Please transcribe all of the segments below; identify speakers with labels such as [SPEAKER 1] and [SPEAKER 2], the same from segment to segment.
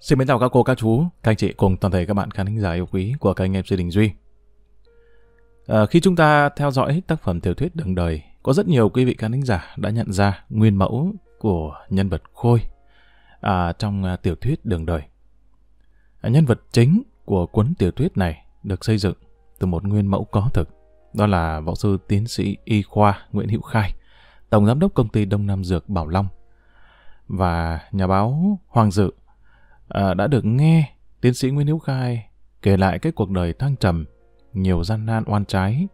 [SPEAKER 1] Xin mến chào các cô, các chú, các anh chị cùng toàn thể các bạn khán thính giả yêu quý của kênh MC Đình Duy. À, khi chúng ta theo dõi tác phẩm tiểu thuyết đường đời, có rất nhiều quý vị khán thính giả đã nhận ra nguyên mẫu của nhân vật Khôi à, trong à, tiểu thuyết đường đời. À, nhân vật chính của cuốn tiểu thuyết này được xây dựng từ một nguyên mẫu có thực, đó là võ sư tiến sĩ y khoa Nguyễn Hữu Khai, tổng giám đốc công ty Đông Nam Dược Bảo Long và nhà báo Hoàng Dự à, đã được nghe tiến sĩ Nguyễn Hữu Khai kể lại cái cuộc đời thăng trầm, nhiều gian nan oan trái,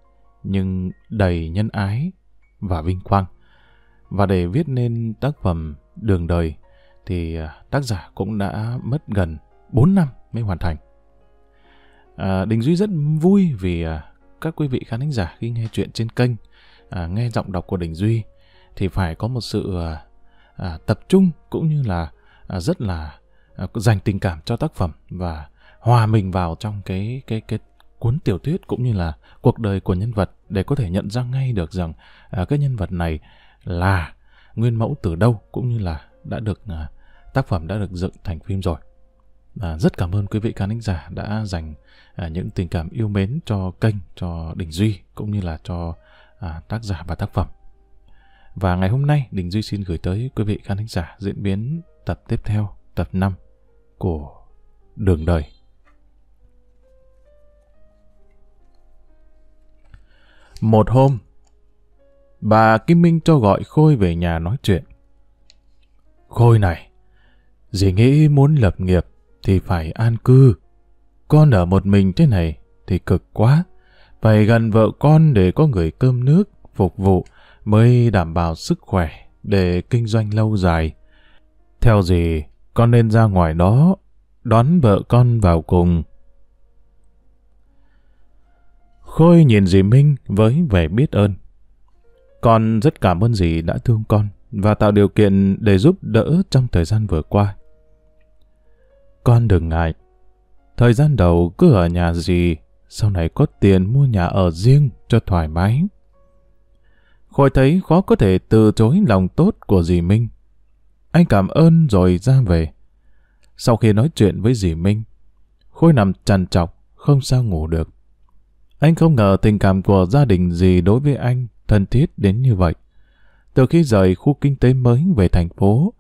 [SPEAKER 1] nhưng đầy nhân ái và vinh quang. Và để viết nên tác phẩm Đường đời thì à, tác giả cũng đã mất gần 4 năm mới hoàn thành. À, Đình Duy rất vui vì à, các quý vị khán giả khi nghe chuyện trên kênh, à, nghe giọng đọc của Đình Duy thì phải có một sự à, à, tập trung cũng như là à, rất là À, dành tình cảm cho tác phẩm và hòa mình vào trong cái cái cái cuốn tiểu thuyết cũng như là cuộc đời của nhân vật để có thể nhận ra ngay được rằng à, cái nhân vật này là nguyên mẫu từ đâu cũng như là đã được à, tác phẩm đã được dựng thành phim rồi. À, rất cảm ơn quý vị khán thính giả đã dành à, những tình cảm yêu mến cho kênh, cho Đình Duy cũng như là cho à, tác giả và tác phẩm. Và ngày hôm nay Đình Duy xin gửi tới quý vị khán thính giả diễn biến tập tiếp theo, tập 5 của đường đời. Một hôm, bà Kim Minh cho gọi Khôi về nhà nói chuyện. Khôi này, dì nghĩ muốn lập nghiệp thì phải an cư. Con ở một mình thế này thì cực quá. Phải gần vợ con để có người cơm nước, phục vụ mới đảm bảo sức khỏe để kinh doanh lâu dài. Theo dì, con nên ra ngoài đó, đón vợ con vào cùng. Khôi nhìn dì Minh với vẻ biết ơn. Con rất cảm ơn dì đã thương con và tạo điều kiện để giúp đỡ trong thời gian vừa qua. Con đừng ngại. Thời gian đầu cứ ở nhà dì, sau này có tiền mua nhà ở riêng cho thoải mái. Khôi thấy khó có thể từ chối lòng tốt của dì Minh. Anh cảm ơn rồi ra về. Sau khi nói chuyện với dì Minh, Khôi nằm trằn trọc, không sao ngủ được. Anh không ngờ tình cảm của gia đình gì đối với anh thân thiết đến như vậy. Từ khi rời khu kinh tế mới về thành phố,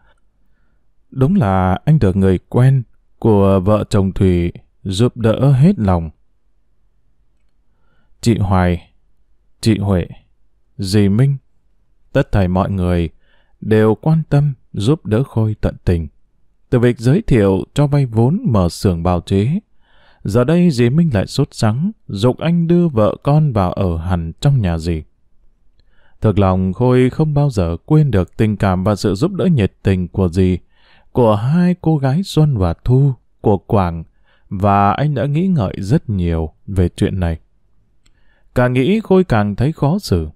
[SPEAKER 1] đúng là anh được người quen của vợ chồng Thủy giúp đỡ hết lòng. Chị Hoài, chị Huệ, dì Minh, tất thảy mọi người đều quan tâm giúp đỡ Khôi tận tình. Từ việc giới thiệu cho vay vốn mở xưởng bào chế, giờ đây dì Minh lại sốt sắng, dục anh đưa vợ con vào ở hẳn trong nhà dì. Thực lòng Khôi không bao giờ quên được tình cảm và sự giúp đỡ nhiệt tình của dì, của hai cô gái Xuân và Thu, của Quảng, và anh đã nghĩ ngợi rất nhiều về chuyện này. Càng nghĩ Khôi càng thấy khó xử.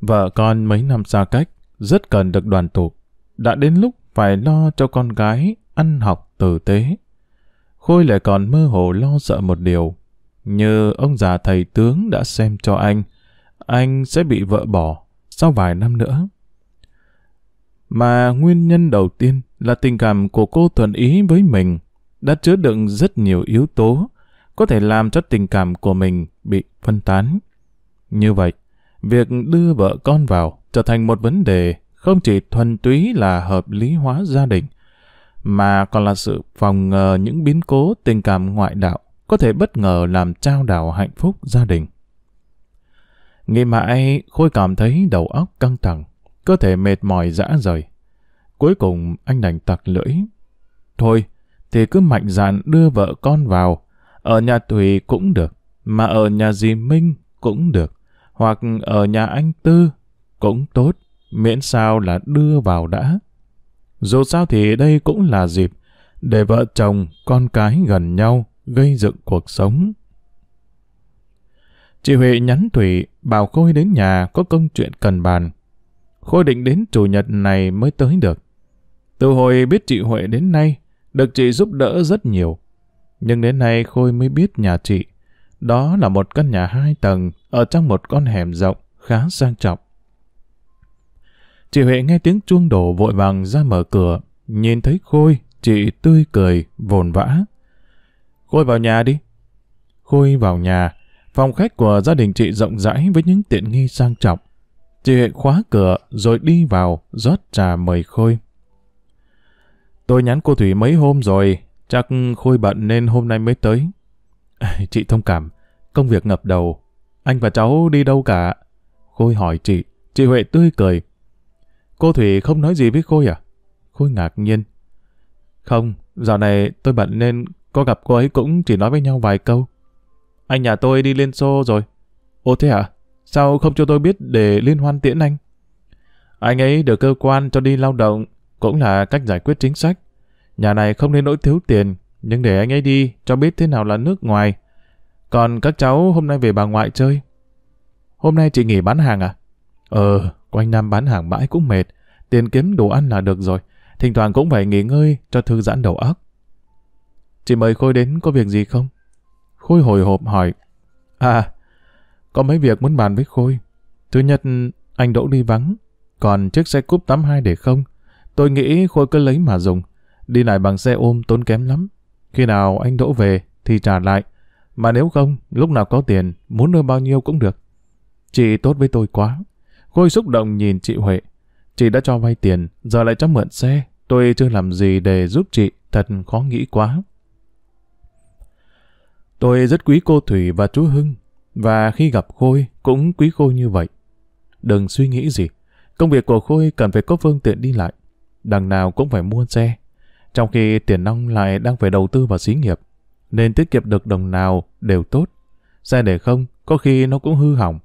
[SPEAKER 1] Vợ con mấy năm xa cách, rất cần được đoàn tụ đã đến lúc phải lo cho con gái ăn học tử tế. Khôi lại còn mơ hồ lo sợ một điều, như ông già thầy tướng đã xem cho anh, anh sẽ bị vợ bỏ sau vài năm nữa. Mà nguyên nhân đầu tiên là tình cảm của cô Thuần Ý với mình đã chứa đựng rất nhiều yếu tố có thể làm cho tình cảm của mình bị phân tán. Như vậy, việc đưa vợ con vào trở thành một vấn đề không chỉ thuần túy là hợp lý hóa gia đình, mà còn là sự phòng ngờ những biến cố tình cảm ngoại đạo có thể bất ngờ làm trao đảo hạnh phúc gia đình. Nghĩ mãi, Khôi cảm thấy đầu óc căng thẳng, cơ thể mệt mỏi dã rời. Cuối cùng anh đành tặc lưỡi. Thôi, thì cứ mạnh dạn đưa vợ con vào, ở nhà Thùy cũng được, mà ở nhà dì Minh cũng được, hoặc ở nhà anh Tư cũng tốt miễn sao là đưa vào đã. Dù sao thì đây cũng là dịp để vợ chồng, con cái gần nhau gây dựng cuộc sống. Chị Huệ nhắn Thủy bảo Khôi đến nhà có công chuyện cần bàn. Khôi định đến chủ nhật này mới tới được. Từ hồi biết chị Huệ đến nay, được chị giúp đỡ rất nhiều. Nhưng đến nay Khôi mới biết nhà chị. Đó là một căn nhà hai tầng ở trong một con hẻm rộng khá sang trọng. Chị Huệ nghe tiếng chuông đổ vội vàng ra mở cửa, nhìn thấy Khôi, chị tươi cười, vồn vã. Khôi vào nhà đi. Khôi vào nhà, phòng khách của gia đình chị rộng rãi với những tiện nghi sang trọng. Chị Huệ khóa cửa rồi đi vào, rót trà mời Khôi. Tôi nhắn cô Thủy mấy hôm rồi, chắc Khôi bận nên hôm nay mới tới. Chị thông cảm, công việc ngập đầu, anh và cháu đi đâu cả? Khôi hỏi chị, chị Huệ tươi cười. Cô Thủy không nói gì với Khôi à? Khôi ngạc nhiên. Không, dạo này tôi bận nên có gặp cô ấy cũng chỉ nói với nhau vài câu. Anh nhà tôi đi Liên Xô rồi. Ồ thế hả? Sao không cho tôi biết để liên hoan tiễn anh? Anh ấy được cơ quan cho đi lao động, cũng là cách giải quyết chính sách. Nhà này không nên nỗi thiếu tiền, nhưng để anh ấy đi cho biết thế nào là nước ngoài. Còn các cháu hôm nay về bà ngoại chơi. Hôm nay chị nghỉ bán hàng à? Ờ, Quanh năm bán hàng mãi cũng mệt, tiền kiếm đồ ăn là được rồi. Thỉnh thoảng cũng phải nghỉ ngơi cho thư giãn đầu óc. Chị mời Khôi đến có việc gì không? Khôi hồi hộp hỏi. À, có mấy việc muốn bàn với Khôi. Thứ nhất, anh Đỗ đi vắng. Còn chiếc xe cúp 82 để không? Tôi nghĩ Khôi cứ lấy mà dùng. Đi lại bằng xe ôm tốn kém lắm. Khi nào anh Đỗ về thì trả lại. Mà nếu không, lúc nào có tiền, muốn đưa bao nhiêu cũng được. Chị tốt với tôi quá. Cô xúc động nhìn chị Huệ. Chị đã cho vay tiền, giờ lại cho mượn xe. Tôi chưa làm gì để giúp chị, thật khó nghĩ quá. Tôi rất quý cô Thủy và chú Hưng, và khi gặp Khôi cũng quý Khôi như vậy. Đừng suy nghĩ gì, công việc của Khôi cần phải có phương tiện đi lại, đằng nào cũng phải mua xe. Trong khi tiền nông lại đang phải đầu tư vào xí nghiệp, nên tiết kiệm được đồng nào đều tốt. Xe để không, có khi nó cũng hư hỏng.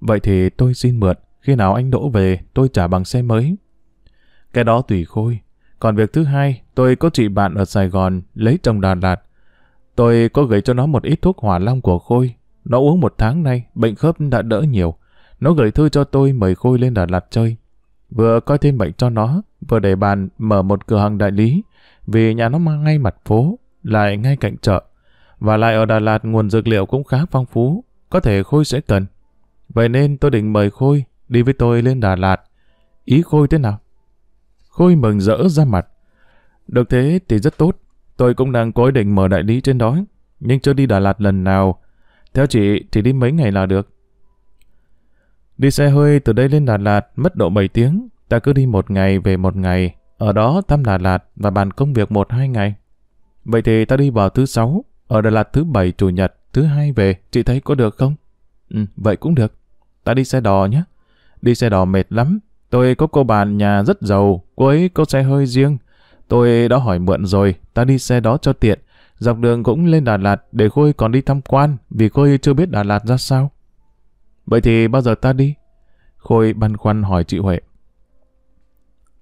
[SPEAKER 1] Vậy thì tôi xin mượn, khi nào anh đỗ về, tôi trả bằng xe mới. Cái đó tùy khôi. Còn việc thứ hai, tôi có chị bạn ở Sài Gòn lấy chồng Đà Lạt. Tôi có gửi cho nó một ít thuốc hỏa long của Khôi. Nó uống một tháng nay, bệnh khớp đã đỡ nhiều. Nó gửi thư cho tôi mời Khôi lên Đà Lạt chơi. Vừa coi thêm bệnh cho nó, vừa để bàn mở một cửa hàng đại lý. Vì nhà nó mang ngay mặt phố, lại ngay cạnh chợ. Và lại ở Đà Lạt nguồn dược liệu cũng khá phong phú, có thể Khôi sẽ cần. Vậy nên tôi định mời Khôi đi với tôi lên Đà Lạt. Ý Khôi thế nào? Khôi mừng rỡ ra mặt. Được thế thì rất tốt. Tôi cũng đang cố định mở đại lý trên đó, nhưng chưa đi Đà Lạt lần nào. Theo chị thì đi mấy ngày là được. Đi xe hơi từ đây lên Đà Lạt mất độ 7 tiếng, ta cứ đi một ngày về một ngày, ở đó thăm Đà Lạt và bàn công việc một hai ngày. Vậy thì ta đi vào thứ sáu, ở Đà Lạt thứ bảy chủ nhật, thứ hai về, chị thấy có được không? Ừ, vậy cũng được. Ta đi xe đò nhé. Đi xe đò mệt lắm. Tôi có cô bạn nhà rất giàu, cô ấy có xe hơi riêng. Tôi đã hỏi mượn rồi, ta đi xe đó cho tiện. Dọc đường cũng lên Đà Lạt để Khôi còn đi tham quan vì Khôi chưa biết Đà Lạt ra sao. Vậy thì bao giờ ta đi? Khôi băn khoăn hỏi chị Huệ.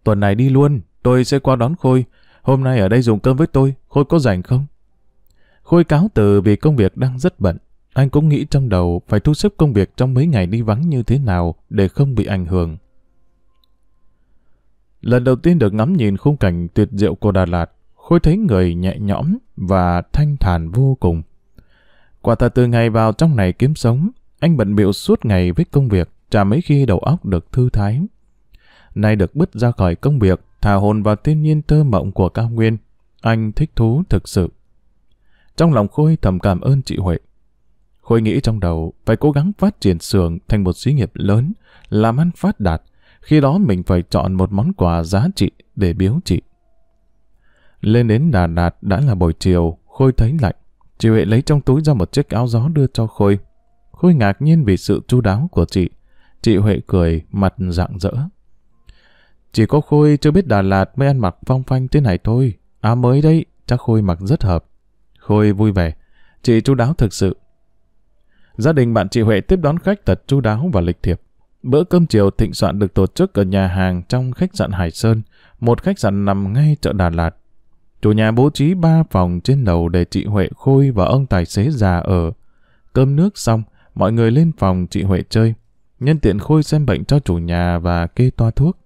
[SPEAKER 1] Tuần này đi luôn, tôi sẽ qua đón Khôi. Hôm nay ở đây dùng cơm với tôi, Khôi có rảnh không? Khôi cáo từ vì công việc đang rất bận, anh cũng nghĩ trong đầu phải thu xếp công việc trong mấy ngày đi vắng như thế nào để không bị ảnh hưởng. Lần đầu tiên được ngắm nhìn khung cảnh tuyệt diệu của Đà Lạt, Khôi thấy người nhẹ nhõm và thanh thản vô cùng. Quả thật từ ngày vào trong này kiếm sống, anh bận bịu suốt ngày với công việc, chả mấy khi đầu óc được thư thái. Nay được bứt ra khỏi công việc, thả hồn vào thiên nhiên thơ mộng của cao nguyên, anh thích thú thực sự. Trong lòng Khôi thầm cảm ơn chị Huệ, Khôi nghĩ trong đầu phải cố gắng phát triển xưởng thành một xí nghiệp lớn, làm ăn phát đạt. Khi đó mình phải chọn một món quà giá trị để biếu chị. Lên đến Đà Lạt đã là buổi chiều, Khôi thấy lạnh. Chị Huệ lấy trong túi ra một chiếc áo gió đưa cho Khôi. Khôi ngạc nhiên vì sự chu đáo của chị. Chị Huệ cười, mặt rạng rỡ. Chỉ có Khôi chưa biết Đà Lạt mới ăn mặc phong phanh thế này thôi. áo mới đấy chắc Khôi mặc rất hợp. Khôi vui vẻ. Chị chu đáo thực sự. Gia đình bạn chị Huệ tiếp đón khách thật chu đáo và lịch thiệp. Bữa cơm chiều thịnh soạn được tổ chức ở nhà hàng trong khách sạn Hải Sơn, một khách sạn nằm ngay chợ Đà Lạt. Chủ nhà bố trí ba phòng trên lầu để chị Huệ Khôi và ông tài xế già ở. Cơm nước xong, mọi người lên phòng chị Huệ chơi. Nhân tiện Khôi xem bệnh cho chủ nhà và kê toa thuốc.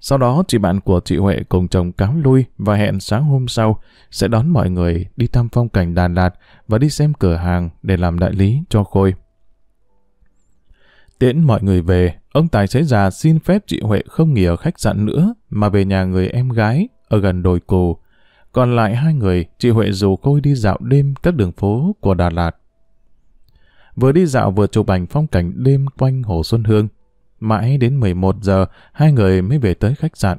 [SPEAKER 1] Sau đó chị bạn của chị Huệ cùng chồng cáo lui và hẹn sáng hôm sau sẽ đón mọi người đi thăm phong cảnh Đà Lạt và đi xem cửa hàng để làm đại lý cho Khôi. Tiễn mọi người về, ông tài xế già xin phép chị Huệ không nghỉ ở khách sạn nữa mà về nhà người em gái ở gần đồi cù. Còn lại hai người, chị Huệ dù Khôi đi dạo đêm các đường phố của Đà Lạt. Vừa đi dạo vừa chụp ảnh phong cảnh đêm quanh Hồ Xuân Hương, Mãi đến 11 giờ, hai người mới về tới khách sạn.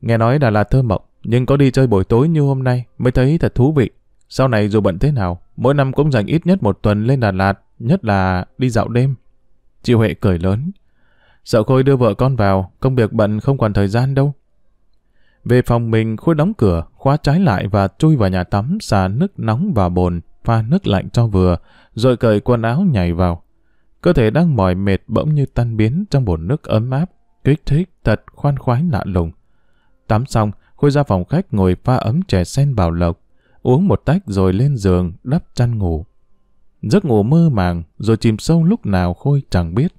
[SPEAKER 1] Nghe nói Đà Lạt thơ mộng, nhưng có đi chơi buổi tối như hôm nay mới thấy thật thú vị. Sau này dù bận thế nào, mỗi năm cũng dành ít nhất một tuần lên Đà Lạt, nhất là đi dạo đêm. Chị Huệ cười lớn. Sợ Khôi đưa vợ con vào, công việc bận không còn thời gian đâu. Về phòng mình, Khôi đóng cửa, khóa trái lại và chui vào nhà tắm xả nước nóng và bồn, pha nước lạnh cho vừa, rồi cởi quần áo nhảy vào. Cơ thể đang mỏi mệt bỗng như tan biến trong bồn nước ấm áp, kích thích thật khoan khoái lạ lùng. Tắm xong, Khôi ra phòng khách ngồi pha ấm chè sen bảo lộc, uống một tách rồi lên giường đắp chăn ngủ. Giấc ngủ mơ màng rồi chìm sâu lúc nào Khôi chẳng biết.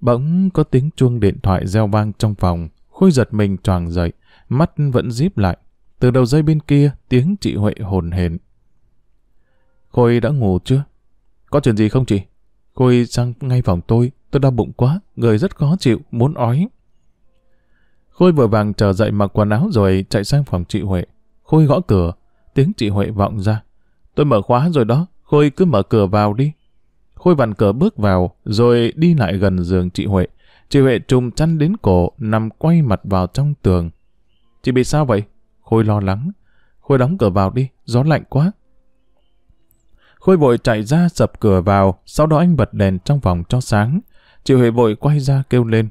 [SPEAKER 1] Bỗng có tiếng chuông điện thoại reo vang trong phòng, Khôi giật mình choàng dậy, mắt vẫn díp lại. Từ đầu dây bên kia, tiếng chị Huệ hồn hển. Khôi đã ngủ chưa? Có chuyện gì không chị? Cô y sang ngay phòng tôi, tôi đau bụng quá, người rất khó chịu, muốn ói. Khôi vội vàng trở dậy mặc quần áo rồi chạy sang phòng chị Huệ. Khôi gõ cửa, tiếng chị Huệ vọng ra. Tôi mở khóa rồi đó, Khôi cứ mở cửa vào đi. Khôi vặn cửa bước vào, rồi đi lại gần giường chị Huệ. Chị Huệ trùm chăn đến cổ, nằm quay mặt vào trong tường. Chị bị sao vậy? Khôi lo lắng. Khôi đóng cửa vào đi, gió lạnh quá. Khôi vội chạy ra sập cửa vào, sau đó anh bật đèn trong vòng cho sáng. Chị Huệ vội quay ra kêu lên.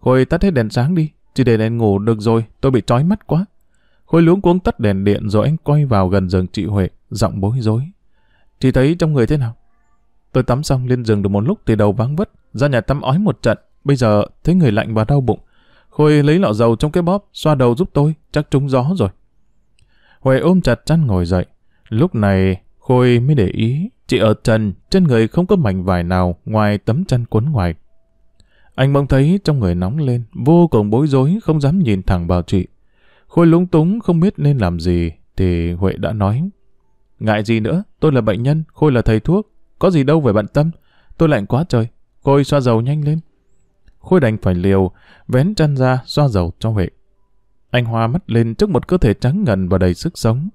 [SPEAKER 1] Khôi tắt hết đèn sáng đi, chỉ để đèn ngủ được rồi, tôi bị trói mắt quá. Khôi luống cuống tắt đèn điện rồi anh quay vào gần giường chị Huệ, giọng bối rối. Chị thấy trong người thế nào? Tôi tắm xong lên giường được một lúc thì đầu váng vất, ra nhà tắm ói một trận, bây giờ thấy người lạnh và đau bụng. Khôi lấy lọ dầu trong cái bóp, xoa đầu giúp tôi, chắc trúng gió rồi. Huệ ôm chặt chăn ngồi dậy. Lúc này Khôi mới để ý, chị ở trần, trên người không có mảnh vải nào ngoài tấm chăn cuốn ngoài. Anh mong thấy trong người nóng lên, vô cùng bối rối, không dám nhìn thẳng vào chị. Khôi lúng túng không biết nên làm gì, thì Huệ đã nói. Ngại gì nữa, tôi là bệnh nhân, Khôi là thầy thuốc, có gì đâu phải bận tâm. Tôi lạnh quá trời, Khôi xoa dầu nhanh lên. Khôi đành phải liều, vén chăn ra xoa dầu cho Huệ. Anh hoa mắt lên trước một cơ thể trắng ngần và đầy sức sống.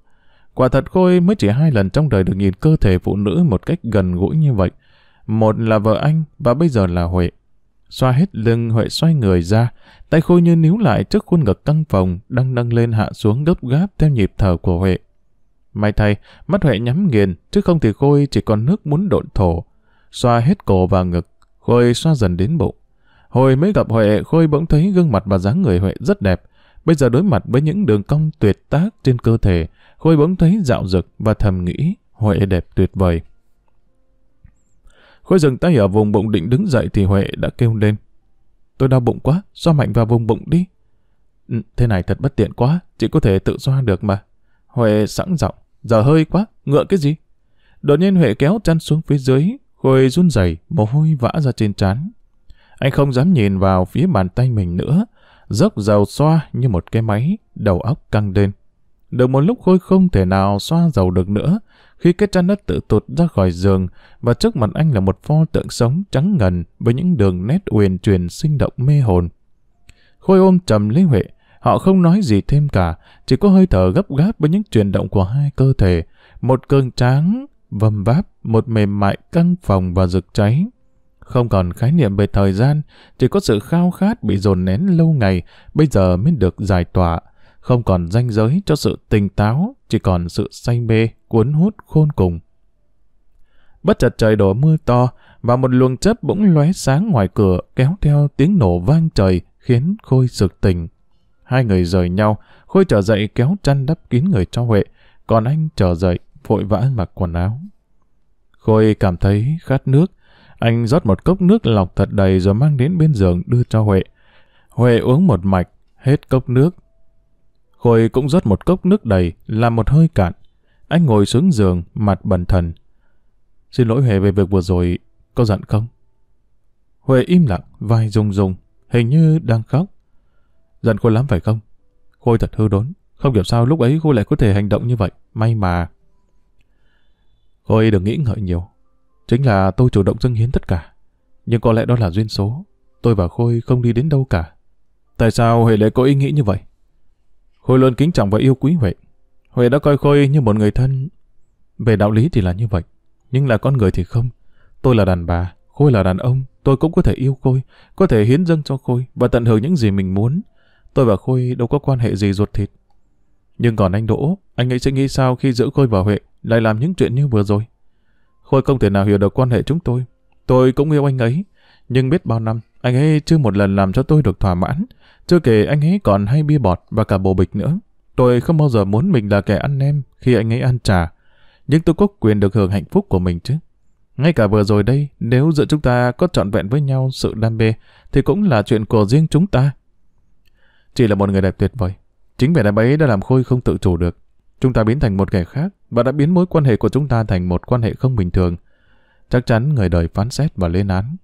[SPEAKER 1] Quả thật Khôi mới chỉ hai lần trong đời được nhìn cơ thể phụ nữ một cách gần gũi như vậy. Một là vợ anh và bây giờ là Huệ. Xoa hết lưng Huệ xoay người ra, tay Khôi như níu lại trước khuôn ngực căng phòng đang nâng lên hạ xuống gấp gáp theo nhịp thở của Huệ. May thay, mắt Huệ nhắm nghiền, chứ không thì Khôi chỉ còn nước muốn độn thổ. Xoa hết cổ và ngực, Khôi xoa dần đến bụng. Hồi mới gặp Huệ, Khôi bỗng thấy gương mặt và dáng người Huệ rất đẹp. Bây giờ đối mặt với những đường cong tuyệt tác trên cơ thể, Khôi bỗng thấy dạo dực và thầm nghĩ Huệ đẹp tuyệt vời. Khôi dừng tay ở vùng bụng định đứng dậy thì Huệ đã kêu lên. Tôi đau bụng quá, xoa mạnh vào vùng bụng đi. Ừ, thế này thật bất tiện quá, chỉ có thể tự xoa được mà. Huệ sẵn giọng, giờ hơi quá, ngựa cái gì? Đột nhiên Huệ kéo chăn xuống phía dưới, Khôi run rẩy, mồ hôi vã ra trên trán. Anh không dám nhìn vào phía bàn tay mình nữa, dốc dầu xoa như một cái máy, đầu óc căng lên. Được một lúc Khôi không thể nào xoa dầu được nữa, khi cái chăn đất tự tụt ra khỏi giường và trước mặt anh là một pho tượng sống trắng ngần với những đường nét uyển chuyển sinh động mê hồn. Khôi ôm trầm lấy Huệ, họ không nói gì thêm cả, chỉ có hơi thở gấp gáp với những chuyển động của hai cơ thể, một cường tráng, vầm váp, một mềm mại căng phòng và rực cháy. Không còn khái niệm về thời gian, chỉ có sự khao khát bị dồn nén lâu ngày, bây giờ mới được giải tỏa không còn ranh giới cho sự tỉnh táo, chỉ còn sự say mê, cuốn hút khôn cùng. Bất chợt trời đổ mưa to, và một luồng chớp bỗng lóe sáng ngoài cửa kéo theo tiếng nổ vang trời khiến Khôi sực tỉnh. Hai người rời nhau, Khôi trở dậy kéo chăn đắp kín người cho Huệ, còn anh trở dậy, vội vã mặc quần áo. Khôi cảm thấy khát nước, anh rót một cốc nước lọc thật đầy rồi mang đến bên giường đưa cho Huệ. Huệ uống một mạch, hết cốc nước Khôi cũng rót một cốc nước đầy, làm một hơi cạn. Anh ngồi xuống giường, mặt bần thần. Xin lỗi Huệ về việc vừa rồi, có giận không? Huệ im lặng, vai rung rung, hình như đang khóc. Giận Khôi lắm phải không? Khôi thật hư đốn, không hiểu sao lúc ấy Khôi lại có thể hành động như vậy, may mà. Khôi đừng nghĩ ngợi nhiều. Chính là tôi chủ động dâng hiến tất cả. Nhưng có lẽ đó là duyên số. Tôi và Khôi không đi đến đâu cả. Tại sao Huệ lại có ý nghĩ như vậy? Khôi luôn kính trọng và yêu quý Huệ. Huệ đã coi Khôi như một người thân. Về đạo lý thì là như vậy, nhưng là con người thì không. Tôi là đàn bà, Khôi là đàn ông, tôi cũng có thể yêu Khôi, có thể hiến dâng cho Khôi và tận hưởng những gì mình muốn. Tôi và Khôi đâu có quan hệ gì ruột thịt. Nhưng còn anh Đỗ, anh ấy sẽ nghĩ sao khi giữ Khôi và Huệ lại làm những chuyện như vừa rồi. Khôi không thể nào hiểu được quan hệ chúng tôi. Tôi cũng yêu anh ấy, nhưng biết bao năm anh ấy chưa một lần làm cho tôi được thỏa mãn, chưa kể anh ấy còn hay bia bọt và cả bồ bịch nữa. Tôi không bao giờ muốn mình là kẻ ăn nem khi anh ấy ăn trà. Nhưng tôi có quyền được hưởng hạnh phúc của mình chứ. Ngay cả vừa rồi đây, nếu giữa chúng ta có trọn vẹn với nhau sự đam mê, thì cũng là chuyện của riêng chúng ta. Chỉ là một người đẹp tuyệt vời. Chính vẻ đẹp ấy đã làm Khôi không tự chủ được. Chúng ta biến thành một kẻ khác và đã biến mối quan hệ của chúng ta thành một quan hệ không bình thường. Chắc chắn người đời phán xét và lên án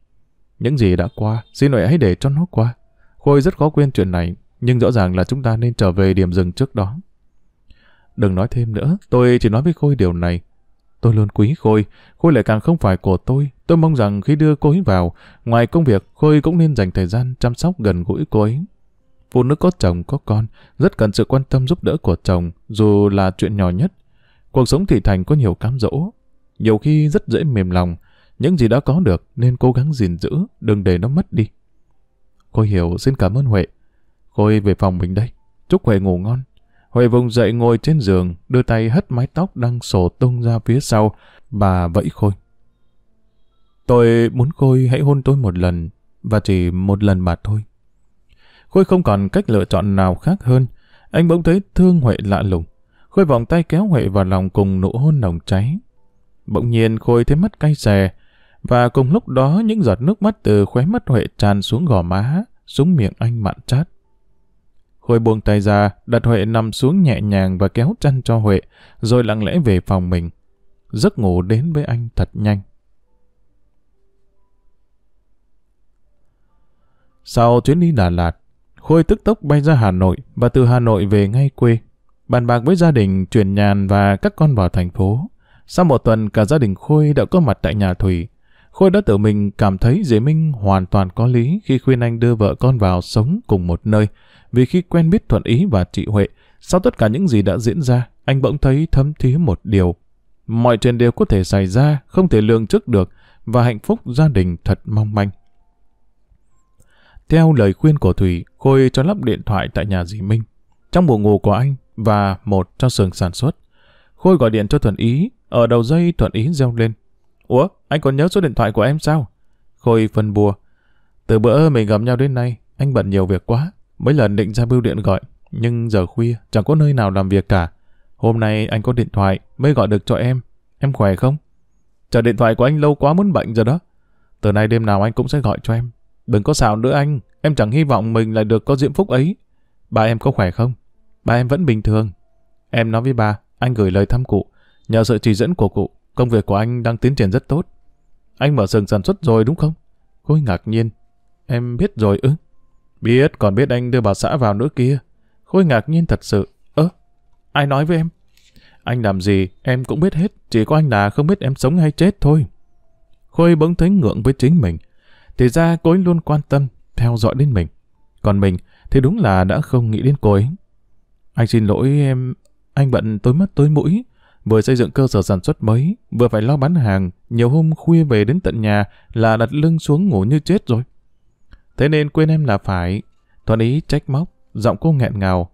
[SPEAKER 1] những gì đã qua, xin hãy hãy để cho nó qua. Khôi rất khó quên chuyện này, nhưng rõ ràng là chúng ta nên trở về điểm dừng trước đó. Đừng nói thêm nữa, tôi chỉ nói với Khôi điều này. Tôi luôn quý Khôi, Khôi lại càng không phải của tôi. Tôi mong rằng khi đưa cô ấy vào, ngoài công việc, Khôi cũng nên dành thời gian chăm sóc gần gũi cô ấy. Phụ nữ có chồng, có con, rất cần sự quan tâm giúp đỡ của chồng, dù là chuyện nhỏ nhất. Cuộc sống thị thành có nhiều cám dỗ, nhiều khi rất dễ mềm lòng, những gì đã có được nên cố gắng gìn giữ, đừng để nó mất đi. Khôi hiểu xin cảm ơn Huệ. Khôi về phòng mình đây. Chúc Huệ ngủ ngon. Huệ vùng dậy ngồi trên giường, đưa tay hất mái tóc đang sổ tung ra phía sau, bà vẫy Khôi. Tôi muốn Khôi hãy hôn tôi một lần, và chỉ một lần mà thôi. Khôi không còn cách lựa chọn nào khác hơn. Anh bỗng thấy thương Huệ lạ lùng. Khôi vòng tay kéo Huệ vào lòng cùng nụ hôn nồng cháy. Bỗng nhiên Khôi thấy mắt cay xè, và cùng lúc đó những giọt nước mắt từ khóe mắt Huệ tràn xuống gò má, xuống miệng anh mặn chát. Khôi buông tay ra, đặt Huệ nằm xuống nhẹ nhàng và kéo chăn cho Huệ, rồi lặng lẽ về phòng mình. Giấc ngủ đến với anh thật nhanh. Sau chuyến đi Đà Lạt, Khôi tức tốc bay ra Hà Nội và từ Hà Nội về ngay quê. Bàn bạc với gia đình, chuyển nhàn và các con vào thành phố. Sau một tuần, cả gia đình Khôi đã có mặt tại nhà Thủy. Khôi đã tự mình cảm thấy Diệp Minh hoàn toàn có lý khi khuyên anh đưa vợ con vào sống cùng một nơi, vì khi quen biết Thuận Ý và chị Huệ, sau tất cả những gì đã diễn ra, anh bỗng thấy thấm thía một điều. Mọi chuyện đều có thể xảy ra, không thể lường trước được, và hạnh phúc gia đình thật mong manh. Theo lời khuyên của Thủy, Khôi cho lắp điện thoại tại nhà dì Minh, trong buồng ngủ của anh và một trong xưởng sản xuất. Khôi gọi điện cho Thuận Ý, ở đầu dây Thuận Ý reo lên. Ủa, anh còn nhớ số điện thoại của em sao? Khôi phân bùa. Từ bữa mình gặp nhau đến nay, anh bận nhiều việc quá. Mấy lần định ra bưu điện gọi, nhưng giờ khuya chẳng có nơi nào làm việc cả. Hôm nay anh có điện thoại mới gọi được cho em. Em khỏe không? Chờ điện thoại của anh lâu quá muốn bệnh rồi đó. Từ nay đêm nào anh cũng sẽ gọi cho em. Đừng có xạo nữa anh, em chẳng hy vọng mình lại được có diễm phúc ấy. Ba em có khỏe không? Ba em vẫn bình thường. Em nói với ba, anh gửi lời thăm cụ. Nhờ sự chỉ dẫn của cụ, Công việc của anh đang tiến triển rất tốt. Anh mở xưởng sản xuất rồi đúng không? Cô ấy ngạc nhiên. Em biết rồi ư? Biết, còn biết anh đưa bà xã vào nữa kia. Khôi ngạc nhiên thật sự. Ơ, ai nói với em? Anh làm gì, em cũng biết hết. Chỉ có anh là không biết em sống hay chết thôi. Khôi bỗng thấy ngượng với chính mình. Thì ra cô ấy luôn quan tâm, theo dõi đến mình. Còn mình thì đúng là đã không nghĩ đến cô ấy. Anh xin lỗi em, anh bận tối mắt tối mũi vừa xây dựng cơ sở sản xuất mới, vừa phải lo bán hàng, nhiều hôm khuya về đến tận nhà là đặt lưng xuống ngủ như chết rồi. Thế nên quên em là phải. Thuận ý trách móc, giọng cô nghẹn ngào.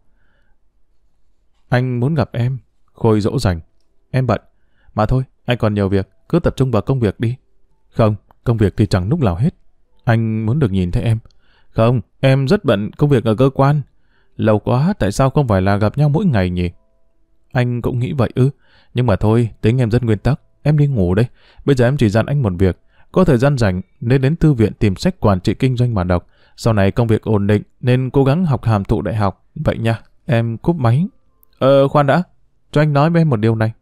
[SPEAKER 1] Anh muốn gặp em. Khôi dỗ dành. Em bận. Mà thôi, anh còn nhiều việc, cứ tập trung vào công việc đi. Không, công việc thì chẳng lúc nào hết. Anh muốn được nhìn thấy em. Không, em rất bận công việc ở cơ quan. Lâu quá, tại sao không phải là gặp nhau mỗi ngày nhỉ? Anh cũng nghĩ vậy ư? Nhưng mà thôi, tính em rất nguyên tắc, em đi ngủ đây. Bây giờ em chỉ dặn anh một việc, có thời gian rảnh nên đến thư viện tìm sách quản trị kinh doanh mà đọc. Sau này công việc ổn định nên cố gắng học hàm thụ đại học. Vậy nha, em cúp máy. Ờ, khoan đã, cho anh nói với em một điều này.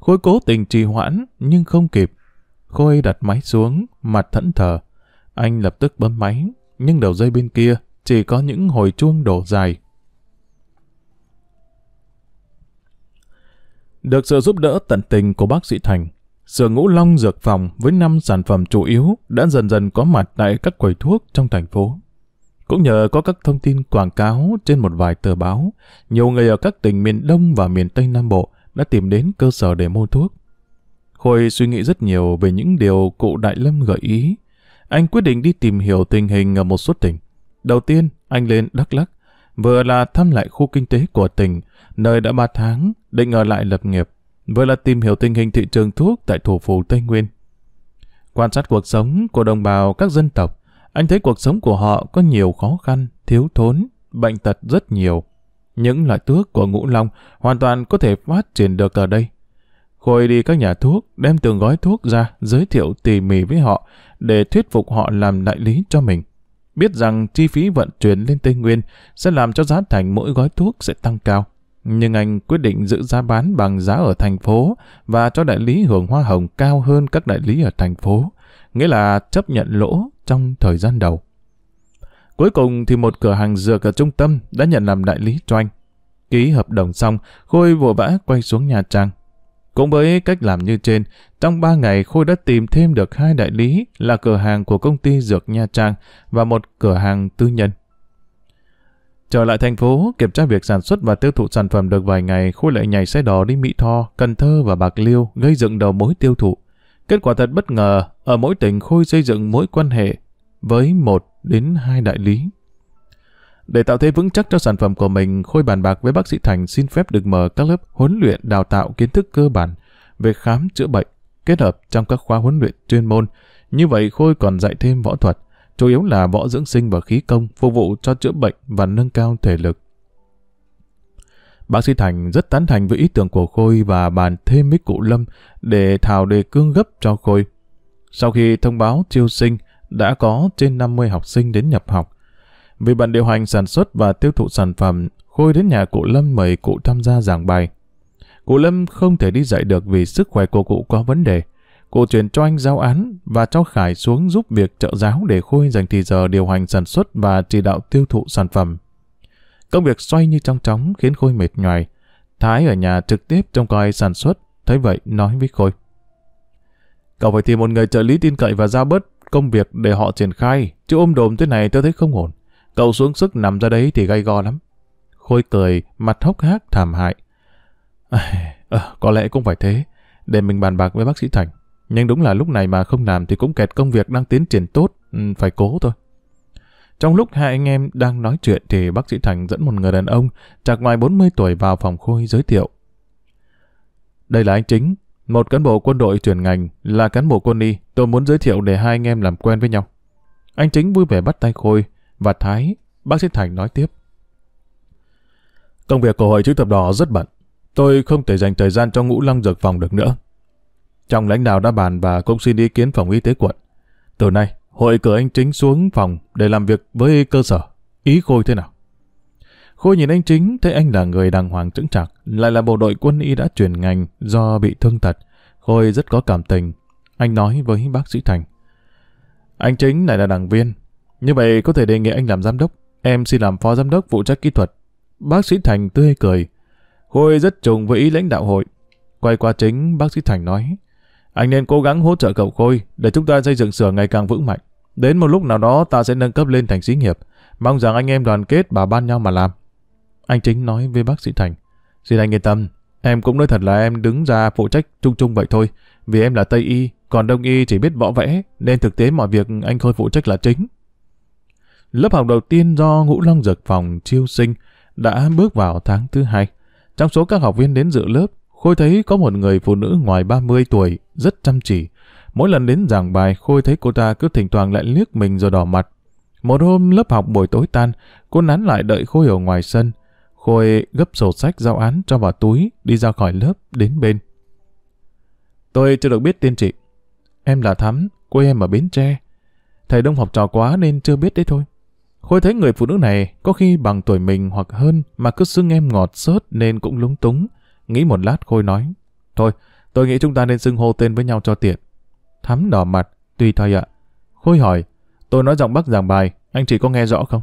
[SPEAKER 1] Khôi cố tình trì hoãn nhưng không kịp. Khôi đặt máy xuống, mặt thẫn thờ. Anh lập tức bấm máy, nhưng đầu dây bên kia chỉ có những hồi chuông đổ dài. Được sự giúp đỡ tận tình của bác sĩ Thành, sườn ngũ long dược phòng với 5 sản phẩm chủ yếu đã dần dần có mặt tại các quầy thuốc trong thành phố. Cũng nhờ có các thông tin quảng cáo trên một vài tờ báo, nhiều người ở các tỉnh miền Đông và miền Tây Nam Bộ đã tìm đến cơ sở để mua thuốc. Khôi suy nghĩ rất nhiều về những điều cụ Đại Lâm gợi ý. Anh quyết định đi tìm hiểu tình hình ở một số tỉnh. Đầu tiên, anh lên Đắk Lắk, vừa là thăm lại khu kinh tế của tỉnh, nơi đã 3 tháng định ở lại lập nghiệp, vừa là tìm hiểu tình hình thị trường thuốc tại thủ phủ Tây Nguyên. Quan sát cuộc sống của đồng bào các dân tộc, anh thấy cuộc sống của họ có nhiều khó khăn, thiếu thốn, bệnh tật rất nhiều. Những loại thuốc của ngũ long hoàn toàn có thể phát triển được ở đây. Khôi đi các nhà thuốc, đem từng gói thuốc ra, giới thiệu tỉ mỉ với họ để thuyết phục họ làm đại lý cho mình. Biết rằng chi phí vận chuyển lên Tây Nguyên sẽ làm cho giá thành mỗi gói thuốc sẽ tăng cao nhưng anh quyết định giữ giá bán bằng giá ở thành phố và cho đại lý hưởng hoa hồng cao hơn các đại lý ở thành phố, nghĩa là chấp nhận lỗ trong thời gian đầu. Cuối cùng thì một cửa hàng dược ở trung tâm đã nhận làm đại lý cho anh. Ký hợp đồng xong, Khôi vội vã quay xuống nhà Trang. Cũng với cách làm như trên, trong 3 ngày Khôi đã tìm thêm được hai đại lý là cửa hàng của công ty dược Nha Trang và một cửa hàng tư nhân. Trở lại thành phố, kiểm tra việc sản xuất và tiêu thụ sản phẩm được vài ngày, Khôi lại nhảy xe đỏ đi Mỹ Tho, Cần Thơ và Bạc Liêu, gây dựng đầu mối tiêu thụ. Kết quả thật bất ngờ, ở mỗi tỉnh Khôi xây dựng mối quan hệ với một đến hai đại lý. Để tạo thế vững chắc cho sản phẩm của mình, Khôi bàn bạc với bác sĩ Thành xin phép được mở các lớp huấn luyện đào tạo kiến thức cơ bản về khám chữa bệnh, kết hợp trong các khóa huấn luyện chuyên môn. Như vậy Khôi còn dạy thêm võ thuật, chủ yếu là võ dưỡng sinh và khí công phục vụ cho chữa bệnh và nâng cao thể lực. Bác sĩ Thành rất tán thành với ý tưởng của Khôi và bàn thêm với cụ Lâm để Thảo đề cương gấp cho Khôi. Sau khi thông báo chiêu sinh, đã có trên 50 học sinh đến nhập học. Vì bạn điều hành sản xuất và tiêu thụ sản phẩm, Khôi đến nhà cụ Lâm mời cụ tham gia giảng bài. Cụ Lâm không thể đi dạy được vì sức khỏe của cụ có vấn đề. Cô chuyển cho anh giáo án và cho Khải xuống giúp việc trợ giáo để Khôi dành thì giờ điều hành sản xuất và chỉ đạo tiêu thụ sản phẩm. Công việc xoay như trong chóng khiến Khôi mệt nhoài. Thái ở nhà trực tiếp trông coi sản xuất, thấy vậy nói với Khôi. Cậu phải tìm một người trợ lý tin cậy và giao bớt công việc để họ triển khai, chứ ôm đồm thế này tôi thấy không ổn. Cậu xuống sức nằm ra đấy thì gay go lắm. Khôi cười, mặt hốc hác thảm hại. À, à, có lẽ cũng phải thế, để mình bàn bạc với bác sĩ Thành. Nhưng đúng là lúc này mà không làm thì cũng kẹt công việc đang tiến triển tốt, ừ, phải cố thôi. Trong lúc hai anh em đang nói chuyện thì bác sĩ Thành dẫn một người đàn ông chạc ngoài 40 tuổi vào phòng khôi giới thiệu. Đây là anh Chính, một cán bộ quân đội chuyển ngành, là cán bộ quân y, tôi muốn giới thiệu để hai anh em làm quen với nhau. Anh Chính vui vẻ bắt tay Khôi và Thái, bác sĩ Thành nói tiếp. Công việc của hội chữ thập đỏ rất bận, tôi không thể dành thời gian cho ngũ lăng dược phòng được nữa. Trong lãnh đạo đã bàn và cũng xin ý kiến phòng y tế quận. Từ nay, hội cử anh Chính xuống phòng để làm việc với cơ sở. Ý Khôi thế nào? Khôi nhìn anh Chính thấy anh là người đàng hoàng chững chạc, lại là bộ đội quân y đã chuyển ngành do bị thương tật. Khôi rất có cảm tình. Anh nói với bác sĩ Thành. Anh Chính này là đảng viên. Như vậy có thể đề nghị anh làm giám đốc. Em xin làm phó giám đốc phụ trách kỹ thuật. Bác sĩ Thành tươi cười. Khôi rất trùng với ý lãnh đạo hội. Quay qua chính, bác sĩ Thành nói. Anh nên cố gắng hỗ trợ cậu Khôi để chúng ta xây dựng xưởng ngày càng vững mạnh. Đến một lúc nào đó ta sẽ nâng cấp lên thành xí nghiệp. Mong rằng anh em đoàn kết bà ban nhau mà làm. Anh Chính nói với bác sĩ Thành. Xin anh yên tâm, em cũng nói thật là em đứng ra phụ trách chung chung vậy thôi. Vì em là Tây Y, còn Đông Y chỉ biết võ vẽ, nên thực tế mọi việc anh Khôi phụ trách là chính. Lớp học đầu tiên do Ngũ Long Dược Phòng chiêu sinh đã bước vào tháng thứ hai. Trong số các học viên đến dự lớp, Khôi thấy có một người phụ nữ ngoài 30 tuổi, rất chăm chỉ. Mỗi lần đến giảng bài, Khôi thấy cô ta cứ thỉnh thoảng lại liếc mình rồi đỏ mặt. Một hôm lớp học buổi tối tan, cô nán lại đợi Khôi ở ngoài sân. Khôi gấp sổ sách giao án cho vào túi, đi ra khỏi lớp, đến bên. Tôi chưa được biết tên chị. Em là Thắm, quê em ở Bến Tre. Thầy Đông học trò quá nên chưa biết đấy thôi. Khôi thấy người phụ nữ này có khi bằng tuổi mình hoặc hơn mà cứ xưng em ngọt xớt nên cũng lúng túng. Nghĩ một lát Khôi nói, thôi, tôi nghĩ chúng ta nên xưng hô tên với nhau cho tiện. Thắm đỏ mặt, tuy thôi ạ. Khôi hỏi, tôi nói giọng Bắc giảng bài, anh chị có nghe rõ không?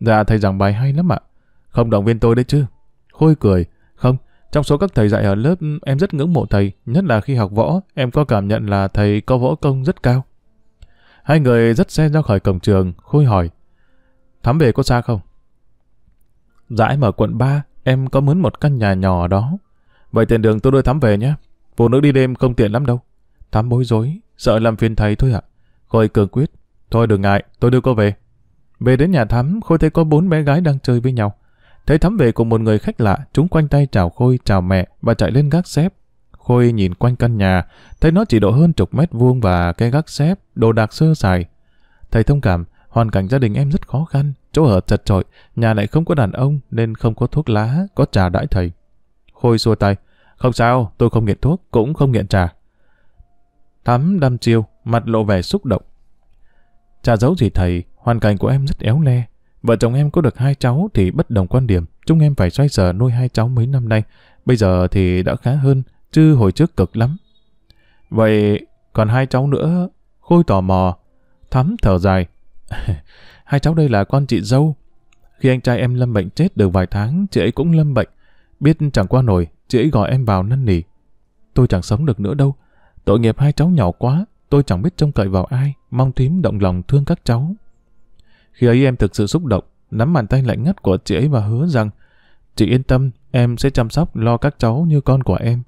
[SPEAKER 1] Dạ, thầy giảng bài hay lắm ạ. Không động viên tôi đấy chứ. Khôi cười, không, trong số các thầy dạy ở lớp em rất ngưỡng mộ thầy, nhất là khi học võ, em có cảm nhận là thầy có võ công rất cao. Hai người rất xe ra khỏi cổng trường, Khôi hỏi, Thắm về có xa không? Dạ em ở quận 3, em có mướn một căn nhà nhỏ đó, Vậy tiền đường tôi đưa thắm về nhé. Phụ nữ đi đêm không tiện lắm đâu. Thắm bối rối, sợ làm phiền thầy thôi ạ. Khôi cường quyết. Thôi đừng ngại, tôi đưa cô về. Về đến nhà Thắm, Khôi thấy có bốn bé gái đang chơi với nhau. Thấy Thắm về cùng một người khách lạ, chúng quanh tay chào Khôi, chào mẹ và chạy lên gác xếp. Khôi nhìn quanh căn nhà, thấy nó chỉ độ hơn chục mét vuông và cái gác xếp, đồ đạc sơ sài. Thầy thông cảm, hoàn cảnh gia đình em rất khó khăn, chỗ ở chật trội, nhà lại không có đàn ông nên không có thuốc lá, có trà đãi thầy. Khôi xua tay. Không sao, tôi không nghiện thuốc, cũng không nghiện trà. Thắm đăm chiêu, mặt lộ vẻ xúc động. Chả giấu gì thầy, hoàn cảnh của em rất éo le. Vợ chồng em có được hai cháu thì bất đồng quan điểm. Chúng em phải xoay sở nuôi hai cháu mấy năm nay. Bây giờ thì đã khá hơn, chứ hồi trước cực lắm. Vậy còn hai cháu nữa, Khôi tò mò. Thắm thở dài. hai cháu đây là con chị dâu. Khi anh trai em lâm bệnh chết được vài tháng, chị ấy cũng lâm bệnh. Biết chẳng qua nổi, chị ấy gọi em vào năn nỉ. Tôi chẳng sống được nữa đâu. Tội nghiệp hai cháu nhỏ quá, tôi chẳng biết trông cậy vào ai, mong thím động lòng thương các cháu. Khi ấy em thực sự xúc động, nắm bàn tay lạnh ngắt của chị ấy và hứa rằng Chị yên tâm, em sẽ chăm sóc lo các cháu như con của em.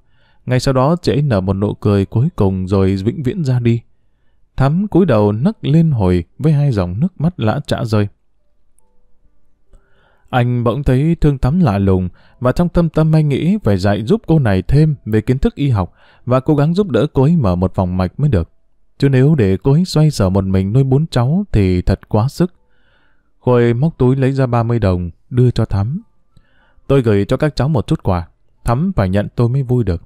[SPEAKER 1] Ngay sau đó chị ấy nở một nụ cười cuối cùng rồi vĩnh viễn ra đi. Thắm cúi đầu nấc lên hồi với hai dòng nước mắt lã trã rơi. Anh bỗng thấy thương tắm lạ lùng và trong tâm tâm anh nghĩ phải dạy giúp cô này thêm về kiến thức y học và cố gắng giúp đỡ cô ấy mở một phòng mạch mới được. Chứ nếu để cô ấy xoay sở một mình nuôi bốn cháu thì thật quá sức. Khôi móc túi lấy ra 30 đồng, đưa cho Thắm. Tôi gửi cho các cháu một chút quà. Thắm phải nhận tôi mới vui được.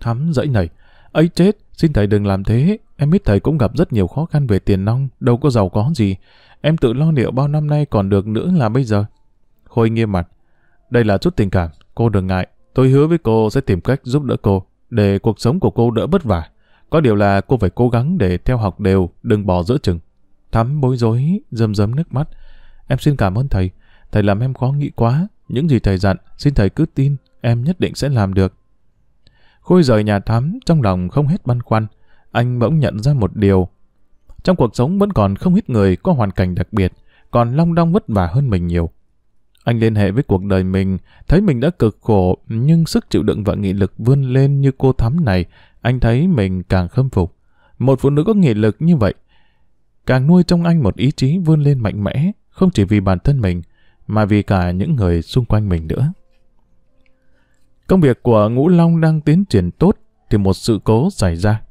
[SPEAKER 1] Thắm dẫy nảy. ấy chết, xin thầy đừng làm thế. Em biết thầy cũng gặp rất nhiều khó khăn về tiền nong, đâu có giàu có gì. Em tự lo liệu bao năm nay còn được nữa là bây giờ. Khôi nghiêm mặt. Đây là chút tình cảm, cô đừng ngại. Tôi hứa với cô sẽ tìm cách giúp đỡ cô, để cuộc sống của cô đỡ vất vả. Có điều là cô phải cố gắng để theo học đều, đừng bỏ giữa chừng. Thắm bối rối, rơm rớm nước mắt. Em xin cảm ơn thầy. Thầy làm em khó nghĩ quá. Những gì thầy dặn, xin thầy cứ tin, em nhất định sẽ làm được. Khôi rời nhà Thắm, trong lòng không hết băn khoăn. Anh bỗng nhận ra một điều. Trong cuộc sống vẫn còn không ít người có hoàn cảnh đặc biệt, còn long đong vất vả hơn mình nhiều. Anh liên hệ với cuộc đời mình, thấy mình đã cực khổ, nhưng sức chịu đựng và nghị lực vươn lên như cô thắm này, anh thấy mình càng khâm phục. Một phụ nữ có nghị lực như vậy, càng nuôi trong anh một ý chí vươn lên mạnh mẽ, không chỉ vì bản thân mình, mà vì cả những người xung quanh mình nữa. Công việc của Ngũ Long đang tiến triển tốt, thì một sự cố xảy ra.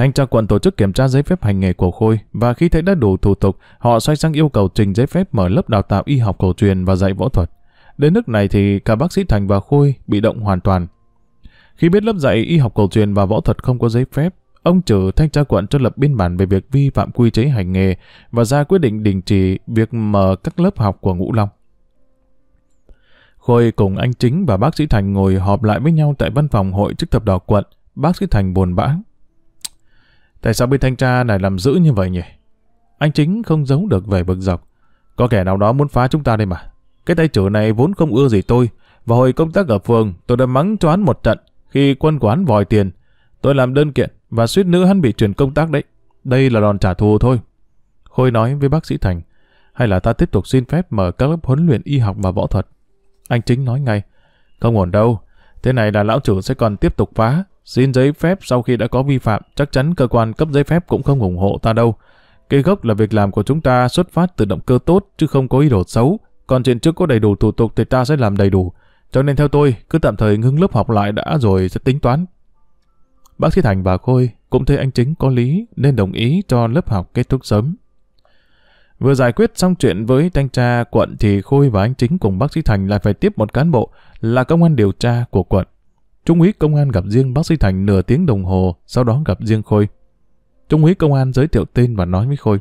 [SPEAKER 1] Thanh tra quận tổ chức kiểm tra giấy phép hành nghề của Khôi và khi thấy đã đủ thủ tục, họ xoay sang yêu cầu trình giấy phép mở lớp đào tạo y học cổ truyền và dạy võ thuật. Đến nước này thì cả bác sĩ Thành và Khôi bị động hoàn toàn. Khi biết lớp dạy y học cổ truyền và võ thuật không có giấy phép, ông trừ thanh tra quận cho lập biên bản về việc vi phạm quy chế hành nghề và ra quyết định đình chỉ việc mở các lớp học của Ngũ Long. Khôi cùng anh Chính và bác sĩ Thành ngồi họp lại với nhau tại văn phòng hội chức thập đỏ quận. Bác sĩ Thành buồn bã, Tại sao bên thanh tra này làm dữ như vậy nhỉ? Anh chính không giấu được về bực dọc. Có kẻ nào đó muốn phá chúng ta đây mà. Cái tay chữ này vốn không ưa gì tôi. Và hồi công tác ở phường, tôi đã mắng cho hắn một trận khi quân quán vòi tiền. Tôi làm đơn kiện và suýt nữa hắn bị chuyển công tác đấy. Đây là đòn trả thù thôi. Khôi nói với bác sĩ Thành. Hay là ta tiếp tục xin phép mở các lớp huấn luyện y học và võ thuật. Anh chính nói ngay. Không ổn đâu. Thế này là lão chủ sẽ còn tiếp tục phá. Xin giấy phép sau khi đã có vi phạm, chắc chắn cơ quan cấp giấy phép cũng không ủng hộ ta đâu. Cái gốc là việc làm của chúng ta xuất phát từ động cơ tốt chứ không có ý đồ xấu. Còn chuyện trước có đầy đủ thủ tục thì ta sẽ làm đầy đủ. Cho nên theo tôi, cứ tạm thời ngưng lớp học lại đã rồi sẽ tính toán. Bác sĩ Thành và Khôi cũng thấy anh Chính có lý nên đồng ý cho lớp học kết thúc sớm. Vừa giải quyết xong chuyện với thanh tra quận thì Khôi và anh Chính cùng bác sĩ Thành lại phải tiếp một cán bộ là công an điều tra của quận. Trung úy công an gặp riêng bác sĩ Thành nửa tiếng đồng hồ, sau đó gặp riêng Khôi. Trung úy công an giới thiệu tên và nói với Khôi.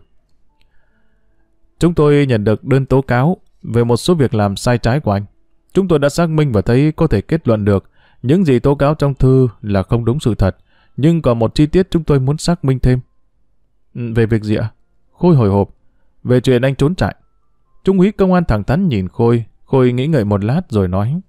[SPEAKER 1] Chúng tôi nhận được đơn tố cáo về một số việc làm sai trái của anh. Chúng tôi đã xác minh và thấy có thể kết luận được những gì tố cáo trong thư là không đúng sự thật, nhưng còn một chi tiết chúng tôi muốn xác minh thêm. Ừ, về việc gì ạ? Khôi hồi hộp. Về chuyện anh trốn chạy. Trung úy công an thẳng thắn nhìn Khôi, Khôi nghĩ ngợi một lát rồi nói.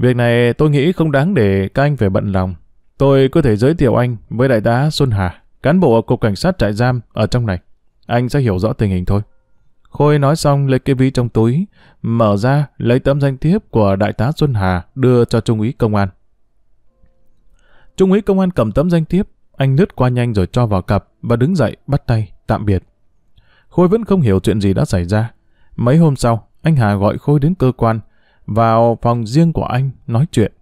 [SPEAKER 1] Việc này tôi nghĩ không đáng để các anh phải bận lòng. Tôi có thể giới thiệu anh với đại tá Xuân Hà, cán bộ ở Cục Cảnh sát trại giam ở trong này. Anh sẽ hiểu rõ tình hình thôi. Khôi nói xong lấy cái ví trong túi, mở ra lấy tấm danh thiếp của đại tá Xuân Hà đưa cho trung úy công an. Trung úy công an cầm tấm danh thiếp, anh lướt qua nhanh rồi cho vào cặp và đứng dậy bắt tay, tạm biệt. Khôi vẫn không hiểu chuyện gì đã xảy ra. Mấy hôm sau, anh Hà gọi Khôi đến cơ quan, vào phòng riêng của anh nói chuyện.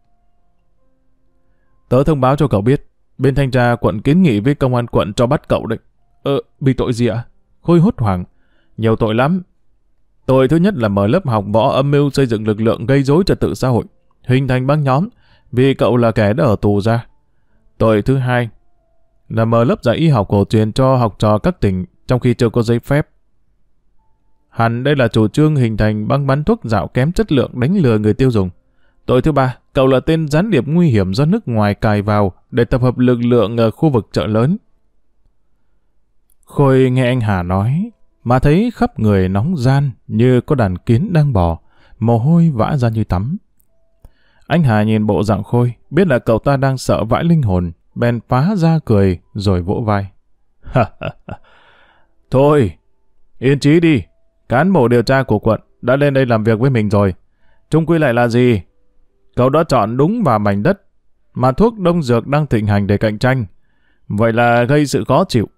[SPEAKER 1] Tớ thông báo cho cậu biết, bên thanh tra quận kiến nghị với công an quận cho bắt cậu đấy. Ờ, bị tội gì ạ? À? Khôi hốt hoảng. Nhiều tội lắm. Tội thứ nhất là mở lớp học võ âm mưu xây dựng lực lượng gây rối trật tự xã hội, hình thành băng nhóm, vì cậu là kẻ đã ở tù ra. Tội thứ hai là mở lớp dạy y học cổ truyền cho học trò các tỉnh trong khi chưa có giấy phép. Hẳn đây là chủ trương hình thành băng bán thuốc dạo kém chất lượng đánh lừa người tiêu dùng. Tội thứ ba, cậu là tên gián điệp nguy hiểm do nước ngoài cài vào để tập hợp lực lượng ở khu vực chợ lớn. Khôi nghe anh Hà nói, mà thấy khắp người nóng gian như có đàn kiến đang bò, mồ hôi vã ra như tắm. Anh Hà nhìn bộ dạng Khôi, biết là cậu ta đang sợ vãi linh hồn, bèn phá ra cười rồi vỗ vai. Thôi, yên chí đi, Cán bộ điều tra của quận đã lên đây làm việc với mình rồi. Trung quy lại là gì? Cậu đã chọn đúng vào mảnh đất mà thuốc đông dược đang thịnh hành để cạnh tranh. Vậy là gây sự khó chịu.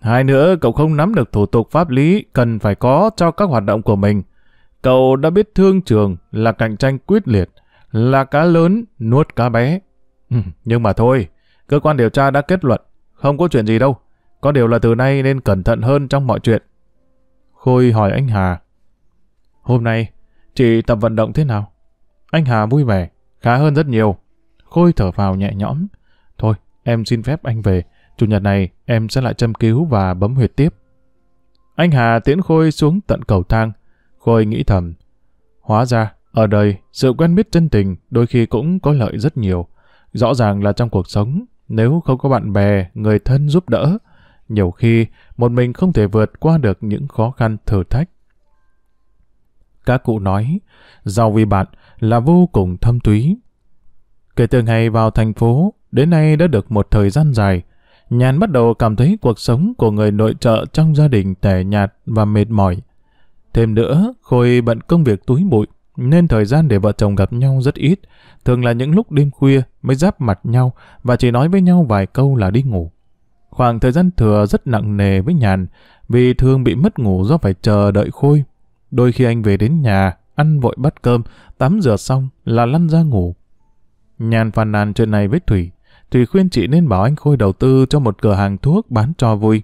[SPEAKER 1] Hai nữa, cậu không nắm được thủ tục pháp lý cần phải có cho các hoạt động của mình. Cậu đã biết thương trường là cạnh tranh quyết liệt, là cá lớn nuốt cá bé. Ừ, nhưng mà thôi, cơ quan điều tra đã kết luận, không có chuyện gì đâu. Có điều là từ nay nên cẩn thận hơn trong mọi chuyện. Khôi hỏi anh Hà. Hôm nay, chị tập vận động thế nào? Anh Hà vui vẻ, khá hơn rất nhiều. Khôi thở vào nhẹ nhõm. Thôi, em xin phép anh về. Chủ nhật này em sẽ lại châm cứu và bấm huyệt tiếp. Anh Hà tiễn Khôi xuống tận cầu thang. Khôi nghĩ thầm. Hóa ra, ở đời, sự quen biết chân tình đôi khi cũng có lợi rất nhiều. Rõ ràng là trong cuộc sống, nếu không có bạn bè, người thân giúp đỡ, nhiều khi một mình không thể vượt qua được những khó khăn thử thách. Các cụ nói, giàu vì bạn là vô cùng thâm túy. Kể từ ngày vào thành phố, đến nay đã được một thời gian dài, Nhàn bắt đầu cảm thấy cuộc sống của người nội trợ trong gia đình tẻ nhạt và mệt mỏi. Thêm nữa, Khôi bận công việc túi bụi, nên thời gian để vợ chồng gặp nhau rất ít, thường là những lúc đêm khuya mới giáp mặt nhau và chỉ nói với nhau vài câu là đi ngủ. Khoảng thời gian thừa rất nặng nề với Nhàn, vì thường bị mất ngủ do phải chờ đợi Khôi. Đôi khi anh về đến nhà, ăn vội bắt cơm, tắm rửa xong là lăn ra ngủ. Nhàn phàn nàn chuyện này với Thủy. Thủy khuyên chị nên bảo anh Khôi đầu tư cho một cửa hàng thuốc bán cho vui.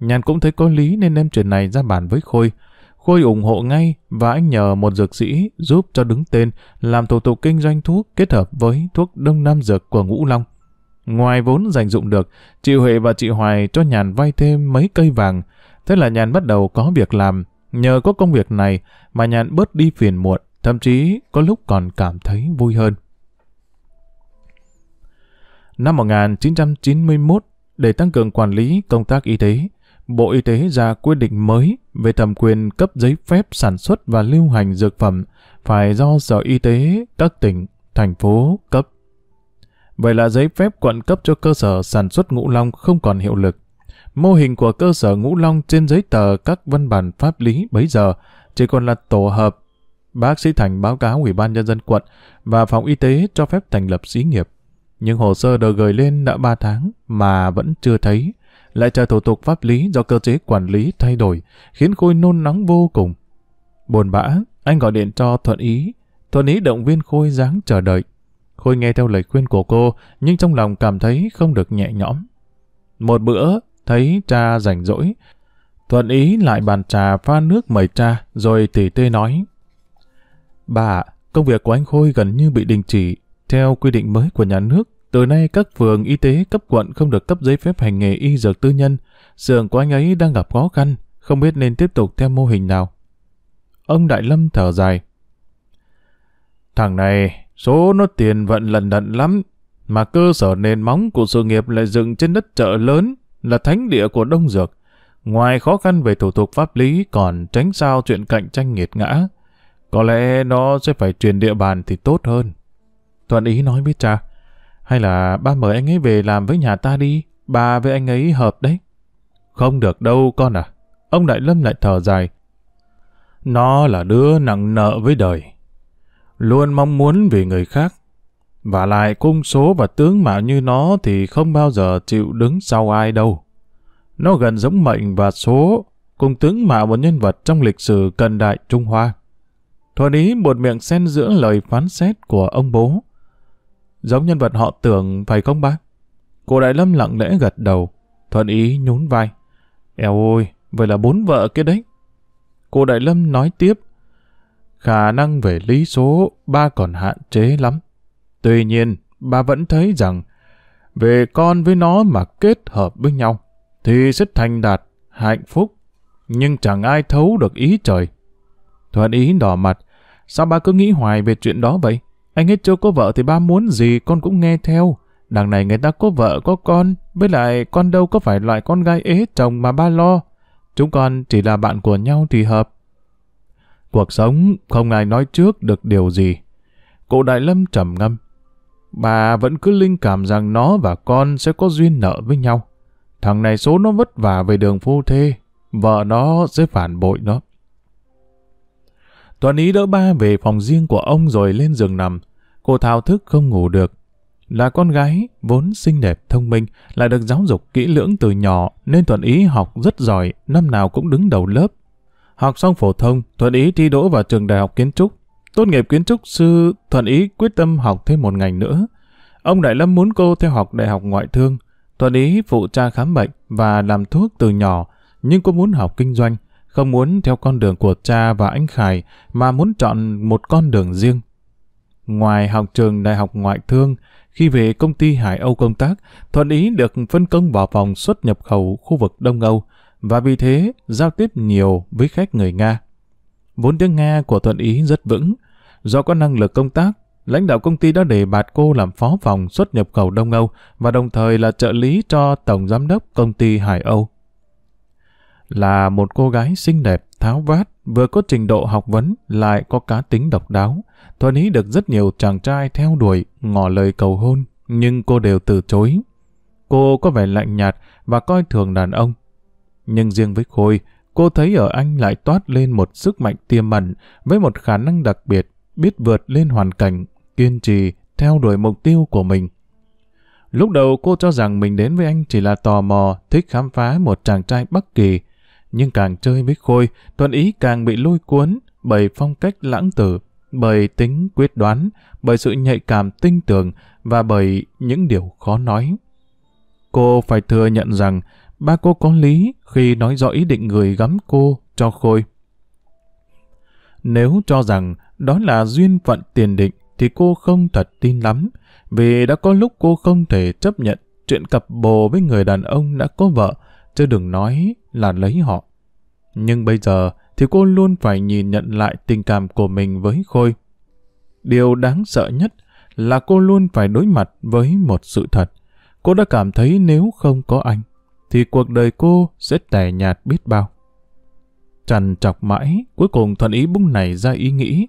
[SPEAKER 1] Nhàn cũng thấy có lý nên đem chuyện này ra bàn với Khôi. Khôi ủng hộ ngay và anh nhờ một dược sĩ giúp cho đứng tên làm thủ tục kinh doanh thuốc kết hợp với thuốc Đông Nam Dược của Ngũ Long. Ngoài vốn dành dụng được, chị Huệ và chị Hoài cho Nhàn vay thêm mấy cây vàng. Thế là Nhàn bắt đầu có việc làm. Nhờ có công việc này mà Nhàn bớt đi phiền muộn, thậm chí có lúc còn cảm thấy vui hơn. Năm 1991, để tăng cường quản lý công tác y tế, Bộ Y tế ra quyết định mới về thẩm quyền cấp giấy phép sản xuất và lưu hành dược phẩm phải do Sở Y tế các tỉnh, thành phố cấp. Vậy là giấy phép quận cấp cho cơ sở sản xuất ngũ long không còn hiệu lực. Mô hình của cơ sở ngũ long trên giấy tờ các văn bản pháp lý bấy giờ chỉ còn là tổ hợp. Bác sĩ Thành báo cáo Ủy ban Nhân dân quận và phòng y tế cho phép thành lập xí nghiệp. Nhưng hồ sơ được gửi lên đã 3 tháng mà vẫn chưa thấy. Lại chờ thủ tục pháp lý do cơ chế quản lý thay đổi, khiến Khôi nôn nóng vô cùng. Buồn bã, anh gọi điện cho Thuận Ý. Thuận Ý động viên Khôi dáng chờ đợi. Khôi nghe theo lời khuyên của cô, nhưng trong lòng cảm thấy không được nhẹ nhõm. Một bữa, thấy cha rảnh rỗi. Thuận ý lại bàn trà pha nước mời cha, rồi tỉ tê nói. Bà, công việc của anh Khôi gần như bị đình chỉ. Theo quy định mới của nhà nước, từ nay các phường y tế cấp quận không được cấp giấy phép hành nghề y dược tư nhân. Sưởng của anh ấy đang gặp khó khăn, không biết nên tiếp tục theo mô hình nào. Ông Đại Lâm thở dài. Thằng này, Số nó tiền vận lần đận lắm, mà cơ sở nền móng của sự nghiệp lại dựng trên đất chợ lớn là thánh địa của Đông Dược. Ngoài khó khăn về thủ tục pháp lý còn tránh sao chuyện cạnh tranh nghiệt ngã. Có lẽ nó sẽ phải truyền địa bàn thì tốt hơn. Thuận ý nói với cha, hay là ba mời anh ấy về làm với nhà ta đi, ba với anh ấy hợp đấy. Không được đâu con à. Ông Đại Lâm lại thở dài. Nó là đứa nặng nợ với đời luôn mong muốn vì người khác. Và lại cung số và tướng mạo như nó thì không bao giờ chịu đứng sau ai đâu. Nó gần giống mệnh và số, cùng tướng mạo một nhân vật trong lịch sử cận đại Trung Hoa. thuận ý một miệng xen giữa lời phán xét của ông bố. Giống nhân vật họ tưởng, phải không bác? Cô Đại Lâm lặng lẽ gật đầu, Thuận ý nhún vai. Eo ôi, vậy là bốn vợ kia đấy. Cô Đại Lâm nói tiếp, khả năng về lý số ba còn hạn chế lắm. Tuy nhiên, ba vẫn thấy rằng về con với nó mà kết hợp với nhau thì sẽ thành đạt, hạnh phúc, nhưng chẳng ai thấu được ý trời. Thuận ý đỏ mặt, sao ba cứ nghĩ hoài về chuyện đó vậy? Anh hết chưa có vợ thì ba muốn gì con cũng nghe theo. Đằng này người ta có vợ có con, với lại con đâu có phải loại con gái ế chồng mà ba lo. Chúng con chỉ là bạn của nhau thì hợp. Cuộc sống không ai nói trước được điều gì. Cụ Đại Lâm trầm ngâm. Bà vẫn cứ linh cảm rằng nó và con sẽ có duyên nợ với nhau. Thằng này số nó vất vả về đường phu thê, vợ nó sẽ phản bội nó. Toàn ý đỡ ba về phòng riêng của ông rồi lên giường nằm. Cô thao thức không ngủ được. Là con gái, vốn xinh đẹp, thông minh, lại được giáo dục kỹ lưỡng từ nhỏ, nên Toàn ý học rất giỏi, năm nào cũng đứng đầu lớp, Học xong phổ thông, Thuận Ý thi đỗ vào trường đại học kiến trúc. Tốt nghiệp kiến trúc sư, Thuận Ý quyết tâm học thêm một ngành nữa. Ông Đại Lâm muốn cô theo học đại học ngoại thương. Thuận Ý phụ cha khám bệnh và làm thuốc từ nhỏ, nhưng cô muốn học kinh doanh, không muốn theo con đường của cha và anh Khải mà muốn chọn một con đường riêng. Ngoài học trường đại học ngoại thương, khi về công ty Hải Âu công tác, Thuận Ý được phân công vào phòng xuất nhập khẩu khu vực Đông Âu và vì thế giao tiếp nhiều với khách người Nga. Vốn tiếng Nga của Thuận Ý rất vững, do có năng lực công tác, lãnh đạo công ty đã đề bạt cô làm phó phòng xuất nhập khẩu Đông Âu và đồng thời là trợ lý cho tổng giám đốc công ty Hải Âu. Là một cô gái xinh đẹp, tháo vát, vừa có trình độ học vấn lại có cá tính độc đáo, Thuận Ý được rất nhiều chàng trai theo đuổi, ngỏ lời cầu hôn, nhưng cô đều từ chối. Cô có vẻ lạnh nhạt và coi thường đàn ông, nhưng riêng với Khôi, cô thấy ở anh lại toát lên một sức mạnh tiềm ẩn với một khả năng đặc biệt, biết vượt lên hoàn cảnh, kiên trì, theo đuổi mục tiêu của mình. Lúc đầu cô cho rằng mình đến với anh chỉ là tò mò, thích khám phá một chàng trai bất Kỳ. Nhưng càng chơi với Khôi, Tuấn Ý càng bị lôi cuốn bởi phong cách lãng tử, bởi tính quyết đoán, bởi sự nhạy cảm tinh tường và bởi những điều khó nói. Cô phải thừa nhận rằng ba cô có lý khi nói rõ ý định người gắm cô cho Khôi. Nếu cho rằng đó là duyên phận tiền định thì cô không thật tin lắm, vì đã có lúc cô không thể chấp nhận chuyện cặp bồ với người đàn ông đã có vợ, chứ đừng nói là lấy họ. Nhưng bây giờ thì cô luôn phải nhìn nhận lại tình cảm của mình với Khôi. Điều đáng sợ nhất là cô luôn phải đối mặt với một sự thật. Cô đã cảm thấy nếu không có anh, thì cuộc đời cô sẽ tẻ nhạt biết bao. Trằn trọc mãi, cuối cùng thuận ý bung này ra ý nghĩ,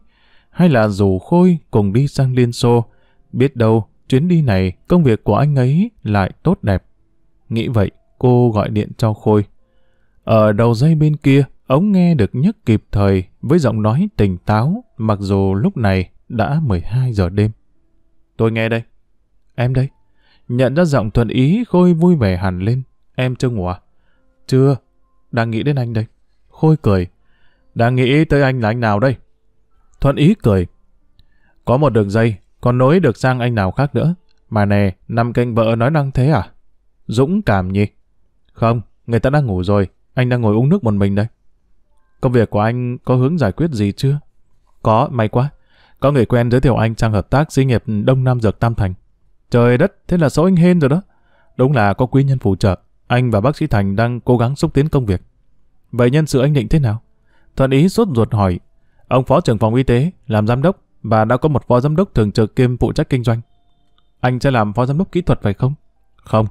[SPEAKER 1] hay là rủ Khôi cùng đi sang Liên Xô, biết đâu chuyến đi này công việc của anh ấy lại tốt đẹp. Nghĩ vậy, cô gọi điện cho Khôi. Ở đầu dây bên kia, ống nghe được nhấc kịp thời với giọng nói tỉnh táo, mặc dù lúc này đã 12 giờ đêm. Tôi nghe đây. Em đây. Nhận ra giọng thuận ý, Khôi vui vẻ hẳn lên. Em chưa ngủ à? Chưa. Đang nghĩ đến anh đây. Khôi cười. Đang nghĩ tới anh là anh nào đây? Thuận ý cười. Có một đường dây, còn nối được sang anh nào khác nữa. Mà nè, nằm kênh vợ nói năng thế à? Dũng cảm nhỉ? Không, người ta đang ngủ rồi. Anh đang ngồi uống nước một mình đây. Công việc của anh có hướng giải quyết gì chưa? Có, may quá. Có người quen giới thiệu anh sang hợp tác xí nghiệp Đông Nam Dược Tam Thành. Trời đất, thế là số anh hên rồi đó. Đúng là có quý nhân phù trợ. Anh và bác sĩ Thành đang cố gắng xúc tiến công việc. Vậy nhân sự anh định thế nào? Thuận ý sốt ruột hỏi. Ông phó trưởng phòng y tế, làm giám đốc và đã có một phó giám đốc thường trực kiêm phụ trách kinh doanh. Anh sẽ làm phó giám đốc kỹ thuật phải không? Không.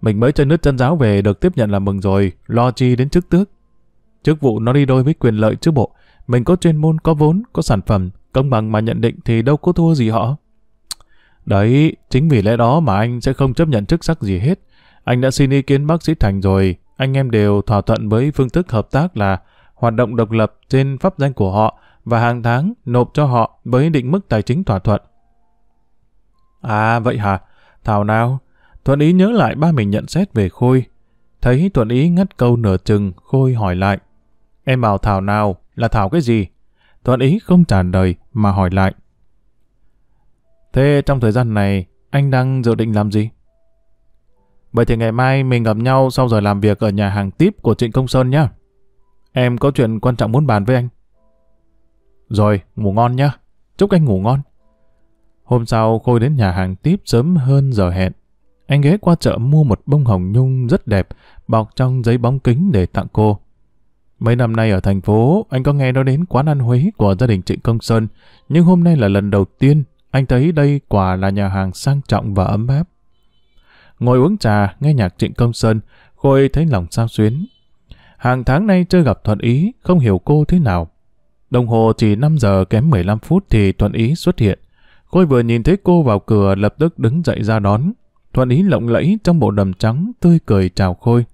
[SPEAKER 1] Mình mới chơi nước chân giáo về được tiếp nhận là mừng rồi, lo chi đến chức tước. Chức vụ nó đi đôi với quyền lợi chứ bộ. Mình có chuyên môn, có vốn, có sản phẩm, công bằng mà nhận định thì đâu có thua gì họ. Đấy, chính vì lẽ đó mà anh sẽ không chấp nhận chức sắc gì hết. Anh đã xin ý kiến bác sĩ Thành rồi, anh em đều thỏa thuận với phương thức hợp tác là hoạt động độc lập trên pháp danh của họ và hàng tháng nộp cho họ với định mức tài chính thỏa thuận. À vậy hả? Thảo nào? Thuận ý nhớ lại ba mình nhận xét về Khôi. Thấy Thuận ý ngắt câu nửa chừng, Khôi hỏi lại. Em bảo Thảo nào? Là Thảo cái gì? Thuận ý không trả lời mà hỏi lại. Thế trong thời gian này, anh đang dự định làm gì? Vậy thì ngày mai mình gặp nhau sau giờ làm việc ở nhà hàng tiếp của Trịnh Công Sơn nhé. Em có chuyện quan trọng muốn bàn với anh. Rồi, ngủ ngon nhé. Chúc anh ngủ ngon. Hôm sau Khôi đến nhà hàng tiếp sớm hơn giờ hẹn. Anh ghé qua chợ mua một bông hồng nhung rất đẹp, bọc trong giấy bóng kính để tặng cô. Mấy năm nay ở thành phố, anh có nghe nói đến quán ăn Huế của gia đình Trịnh Công Sơn, nhưng hôm nay là lần đầu tiên anh thấy đây quả là nhà hàng sang trọng và ấm áp ngồi uống trà, nghe nhạc Trịnh Công Sơn, Khôi thấy lòng sao xuyến. Hàng tháng nay chưa gặp Thuận Ý, không hiểu cô thế nào. Đồng hồ chỉ 5 giờ kém 15 phút thì Thuận Ý xuất hiện. Khôi vừa nhìn thấy cô vào cửa lập tức đứng dậy ra đón. Thuận Ý lộng lẫy trong bộ đầm trắng, tươi cười chào Khôi.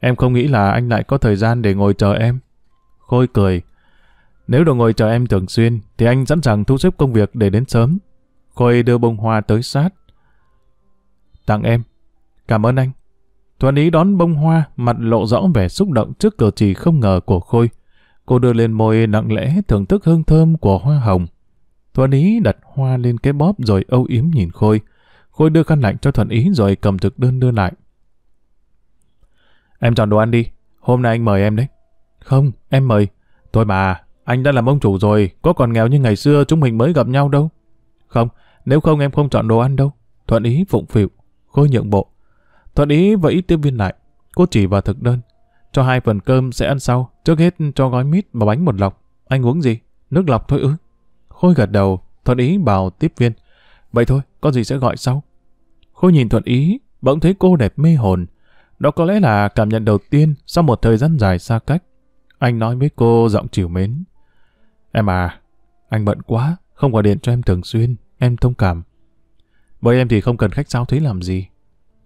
[SPEAKER 1] Em không nghĩ là anh lại có thời gian để ngồi chờ em. Khôi cười. Nếu được ngồi chờ em thường xuyên, thì anh sẵn sàng thu xếp công việc để đến sớm. Khôi đưa bông hoa tới sát, tặng em. Cảm ơn anh. Thuận ý đón bông hoa, mặt lộ rõ vẻ xúc động trước cờ chỉ không ngờ của Khôi. Cô đưa lên môi nặng lẽ thưởng thức hương thơm của hoa hồng. Thuận ý đặt hoa lên cái bóp rồi âu yếm nhìn Khôi. Khôi đưa khăn lạnh cho Thuận ý rồi cầm thực đơn đưa lại. Em chọn đồ ăn đi, hôm nay anh mời em đấy. Không, em mời. Thôi mà, anh đã làm ông chủ rồi, có còn nghèo như ngày xưa chúng mình mới gặp nhau đâu. Không, nếu không em không chọn đồ ăn đâu. Thuận ý phụng phịu cô nhượng bộ. Thuận ý vẫy tiếp viên lại, cô chỉ vào thực đơn. Cho hai phần cơm sẽ ăn sau, trước hết cho gói mít và bánh một lọc. Anh uống gì? Nước lọc thôi ư? Khôi gật đầu, Thuận ý bảo tiếp viên. Vậy thôi, có gì sẽ gọi sau. Khôi nhìn Thuận ý, bỗng thấy cô đẹp mê hồn. Đó có lẽ là cảm nhận đầu tiên sau một thời gian dài xa cách. Anh nói với cô giọng chiều mến. Em à, anh bận quá, không gọi điện cho em thường xuyên, em thông cảm. Bởi em thì không cần khách giao thế làm gì.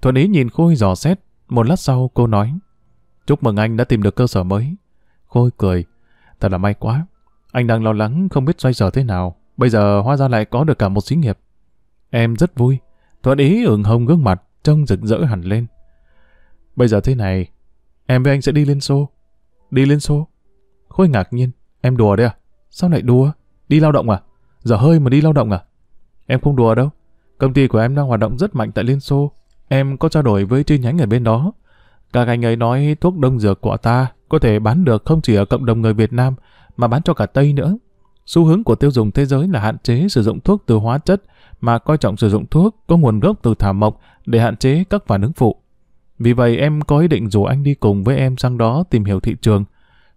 [SPEAKER 1] Thuận ý nhìn Khôi dò xét, một lát sau cô nói. Chúc mừng anh đã tìm được cơ sở mới. Khôi cười. Thật là may quá. Anh đang lo lắng không biết xoay sở thế nào. Bây giờ hóa ra lại có được cả một xí nghiệp. Em rất vui. Thuận ý ửng hồng gương mặt, trông rực rỡ hẳn lên. Bây giờ thế này, em với anh sẽ đi lên xô. Đi lên xô? Khôi ngạc nhiên. Em đùa đấy à? Sao lại đùa? Đi lao động à? Giờ hơi mà đi lao động à? Em không đùa đâu. Công ty của em đang hoạt động rất mạnh tại Liên Xô. Em có trao đổi với chi nhánh ở bên đó. Các anh ấy nói thuốc đông dược của ta có thể bán được không chỉ ở cộng đồng người Việt Nam mà bán cho cả Tây nữa. Xu hướng của tiêu dùng thế giới là hạn chế sử dụng thuốc từ hóa chất mà coi trọng sử dụng thuốc có nguồn gốc từ thảo mộc để hạn chế các phản ứng phụ. Vì vậy em có ý định rủ anh đi cùng với em sang đó tìm hiểu thị trường.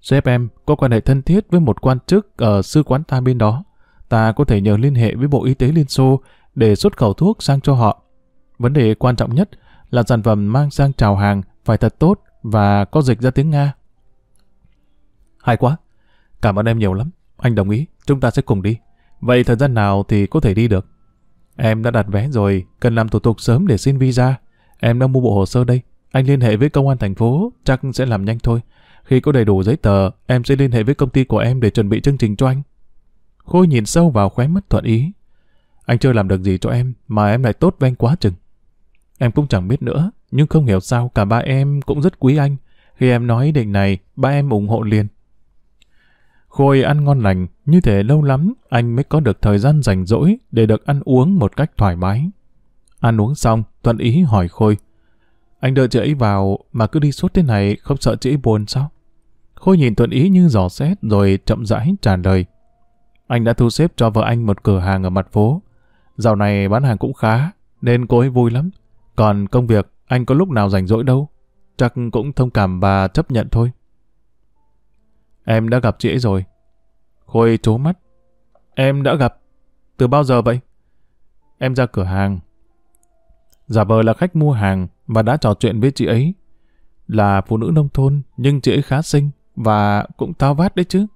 [SPEAKER 1] Sếp em có quan hệ thân thiết với một quan chức ở sư quán ta bên đó. Ta có thể nhờ liên hệ với Bộ Y tế Liên Xô để xuất khẩu thuốc sang cho họ. Vấn đề quan trọng nhất là sản phẩm mang sang chào hàng phải thật tốt và có dịch ra tiếng Nga. Hay quá. Cảm ơn em nhiều lắm. Anh đồng ý, chúng ta sẽ cùng đi. Vậy thời gian nào thì có thể đi được? Em đã đặt vé rồi, cần làm thủ tục sớm để xin visa. Em đã mua bộ hồ sơ đây. Anh liên hệ với công an thành phố, chắc sẽ làm nhanh thôi. Khi có đầy đủ giấy tờ, em sẽ liên hệ với công ty của em để chuẩn bị chương trình cho anh. Khôi nhìn sâu vào khóe mắt thuận ý, anh chưa làm được gì cho em, mà em lại tốt với anh quá chừng. Em cũng chẳng biết nữa, nhưng không hiểu sao cả ba em cũng rất quý anh. Khi em nói ý định này, ba em ủng hộ liền. Khôi ăn ngon lành, như thế lâu lắm anh mới có được thời gian rảnh rỗi để được ăn uống một cách thoải mái. Ăn uống xong, Thuận Ý hỏi Khôi. Anh đợi chị ấy vào mà cứ đi suốt thế này không sợ chị ấy buồn sao? Khôi nhìn Thuận Ý như giò xét rồi chậm rãi trả lời. Anh đã thu xếp cho vợ anh một cửa hàng ở mặt phố. Dạo này bán hàng cũng khá, nên cô ấy vui lắm. Còn công việc, anh có lúc nào rảnh rỗi đâu. Chắc cũng thông cảm và chấp nhận thôi. Em đã gặp chị ấy rồi. Khôi trố mắt. Em đã gặp. Từ bao giờ vậy? Em ra cửa hàng. Giả vờ là khách mua hàng và đã trò chuyện với chị ấy. Là phụ nữ nông thôn, nhưng chị ấy khá xinh và cũng tao vát đấy chứ.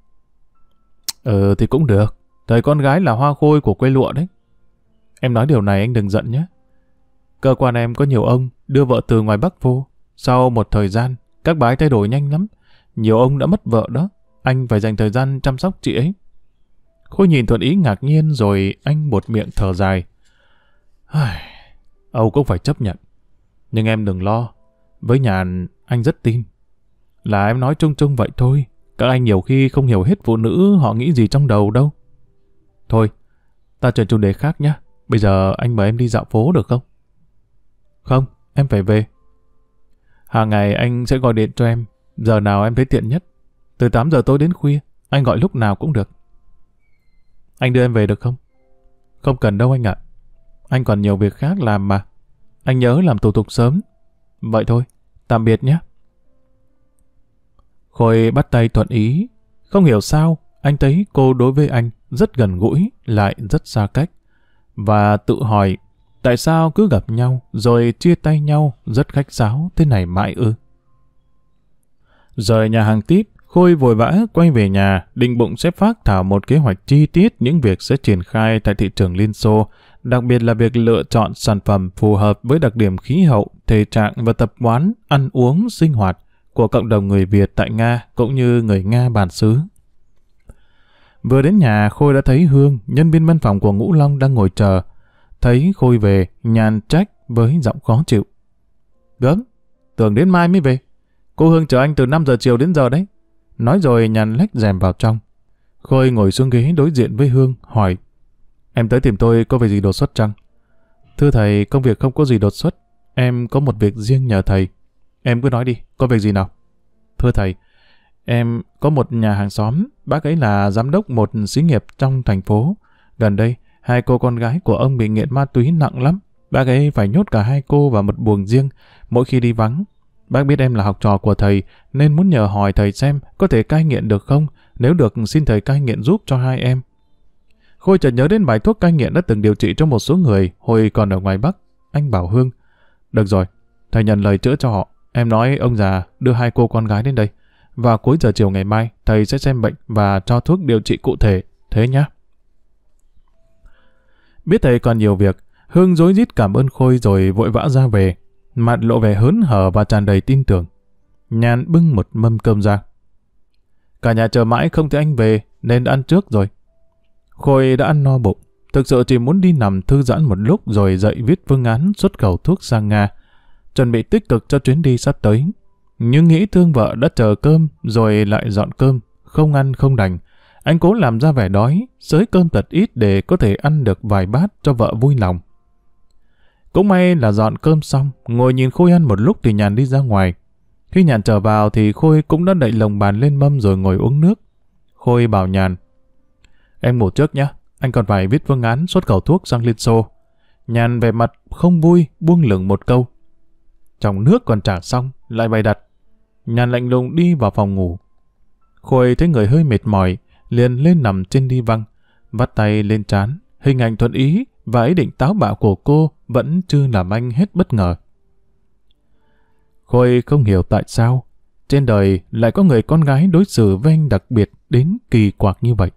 [SPEAKER 1] Ừ thì cũng được. Thời con gái là hoa khôi của quê lụa đấy. Em nói điều này anh đừng giận nhé. Cơ quan em có nhiều ông đưa vợ từ ngoài Bắc vô. Sau một thời gian, các bái thay đổi nhanh lắm. Nhiều ông đã mất vợ đó. Anh phải dành thời gian chăm sóc chị ấy. Khôi nhìn Thuận Ý ngạc nhiên rồi anh bột miệng thở dài. Âu cũng phải chấp nhận. Nhưng em đừng lo. Với nhà anh rất tin. Là em nói chung chung vậy thôi. Các anh nhiều khi không hiểu hết phụ nữ họ nghĩ gì trong đầu đâu. Thôi, ta chuyển chủ đề khác nhé. Bây giờ anh mời em đi dạo phố được không? Không, em phải về. Hàng ngày anh sẽ gọi điện cho em, giờ nào em thấy tiện nhất. Từ 8 giờ tối đến khuya, anh gọi lúc nào cũng được. Anh đưa em về được không? Không cần đâu anh ạ. Anh còn nhiều việc khác làm mà. Anh nhớ làm thủ tục sớm. Vậy thôi, tạm biệt nhé. Khôi bắt tay thuận ý. Không hiểu sao, anh thấy cô đối với anh rất gần gũi, lại rất xa cách và tự hỏi tại sao cứ gặp nhau rồi chia tay nhau rất khách sáo thế này mãi ư. Rời nhà hàng tiếp, Khôi vội vã quay về nhà, định bụng sẽ phát thảo một kế hoạch chi tiết những việc sẽ triển khai tại thị trường Liên Xô, đặc biệt là việc lựa chọn sản phẩm phù hợp với đặc điểm khí hậu, thể trạng và tập quán, ăn uống, sinh hoạt của cộng đồng người Việt tại Nga cũng như người Nga bản xứ. Vừa đến nhà, Khôi đã thấy Hương, nhân viên văn phòng của Ngũ Long đang ngồi chờ. Thấy Khôi về, nhàn trách với giọng khó chịu. Gớm, tưởng đến mai mới về. Cô Hương chờ anh từ 5 giờ chiều đến giờ đấy. Nói rồi nhàn lách rèm vào trong. Khôi ngồi xuống ghế đối diện với Hương, hỏi. Em tới tìm tôi có việc gì đột xuất chăng? Thưa thầy, công việc không có gì đột xuất. Em có một việc riêng nhờ thầy. Em cứ nói đi, có việc gì nào? Thưa thầy, Em có một nhà hàng xóm, bác ấy là giám đốc một xí nghiệp trong thành phố. Gần đây, hai cô con gái của ông bị nghiện ma túy nặng lắm. Bác ấy phải nhốt cả hai cô vào một buồng riêng mỗi khi đi vắng. Bác biết em là học trò của thầy nên muốn nhờ hỏi thầy xem có thể cai nghiện được không, nếu được xin thầy cai nghiện giúp cho hai em. Khôi chợt nhớ đến bài thuốc cai nghiện đã từng điều trị cho một số người hồi còn ở ngoài Bắc. Anh bảo Hương, được rồi, thầy nhận lời chữa cho họ. Em nói ông già đưa hai cô con gái đến đây. Vào cuối giờ chiều ngày mai, thầy sẽ xem bệnh và cho thuốc điều trị cụ thể, thế nhé. Biết thầy còn nhiều việc, Hương dối rít cảm ơn Khôi rồi vội vã ra về. Mặt lộ vẻ hớn hở và tràn đầy tin tưởng. Nhàn bưng một mâm cơm ra. Cả nhà chờ mãi không thấy anh về nên đã ăn trước rồi. Khôi đã ăn no bụng, thực sự chỉ muốn đi nằm thư giãn một lúc rồi dậy viết phương án xuất khẩu thuốc sang Nga, chuẩn bị tích cực cho chuyến đi sắp tới. Nhưng nghĩ thương vợ đã chờ cơm rồi lại dọn cơm, không ăn không đành. Anh cố làm ra vẻ đói, sới cơm thật ít để có thể ăn được vài bát cho vợ vui lòng. Cũng may là dọn cơm xong, ngồi nhìn Khôi ăn một lúc thì Nhàn đi ra ngoài. Khi Nhàn trở vào thì Khôi cũng đã đậy lồng bàn lên mâm rồi ngồi uống nước. Khôi bảo Nhàn, Em ngủ trước nhé, anh còn phải viết phương án xuất khẩu thuốc sang Liên Xô. Nhàn về mặt không vui, buông lửng một câu. Trong nước còn trả xong, lại bày đặt. Nhàn lạnh lùng đi vào phòng ngủ. Khôi thấy người hơi mệt mỏi, liền lên nằm trên đi văng, vắt tay lên trán. Hình ảnh thuận ý và ý định táo bạo của cô vẫn chưa làm anh hết bất ngờ. Khôi không hiểu tại sao, trên đời lại có người con gái đối xử với anh đặc biệt đến kỳ quặc như vậy.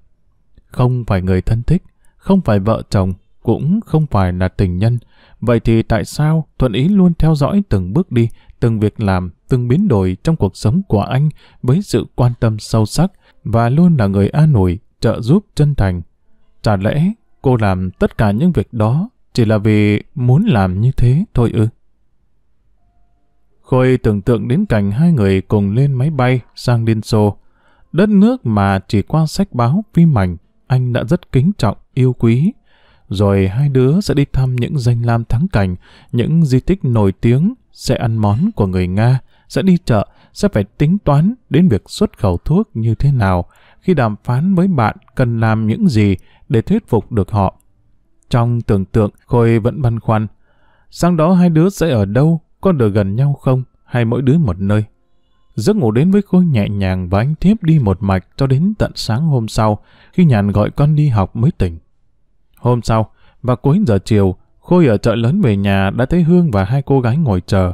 [SPEAKER 1] Không phải người thân thích, không phải vợ chồng, cũng không phải là tình nhân, Vậy thì tại sao Thuận Ý luôn theo dõi từng bước đi, từng việc làm, từng biến đổi trong cuộc sống của anh với sự quan tâm sâu sắc và luôn là người an ủi, trợ giúp chân thành. Chả lẽ cô làm tất cả những việc đó chỉ là vì muốn làm như thế thôi ư? Khôi tưởng tượng đến cảnh hai người cùng lên máy bay sang Liên Xô. Đất nước mà chỉ qua sách báo phim ảnh, anh đã rất kính trọng, yêu quý rồi hai đứa sẽ đi thăm những danh lam thắng cảnh, những di tích nổi tiếng, sẽ ăn món của người Nga, sẽ đi chợ, sẽ phải tính toán đến việc xuất khẩu thuốc như thế nào, khi đàm phán với bạn cần làm những gì để thuyết phục được họ. Trong tưởng tượng, Khôi vẫn băn khoăn. sáng đó hai đứa sẽ ở đâu, có được gần nhau không, hay mỗi đứa một nơi. Giấc ngủ đến với Khôi nhẹ nhàng và anh thiếp đi một mạch cho đến tận sáng hôm sau, khi nhàn gọi con đi học mới tỉnh. Hôm sau, vào cuối giờ chiều, Khôi ở chợ lớn về nhà đã thấy Hương và hai cô gái ngồi chờ.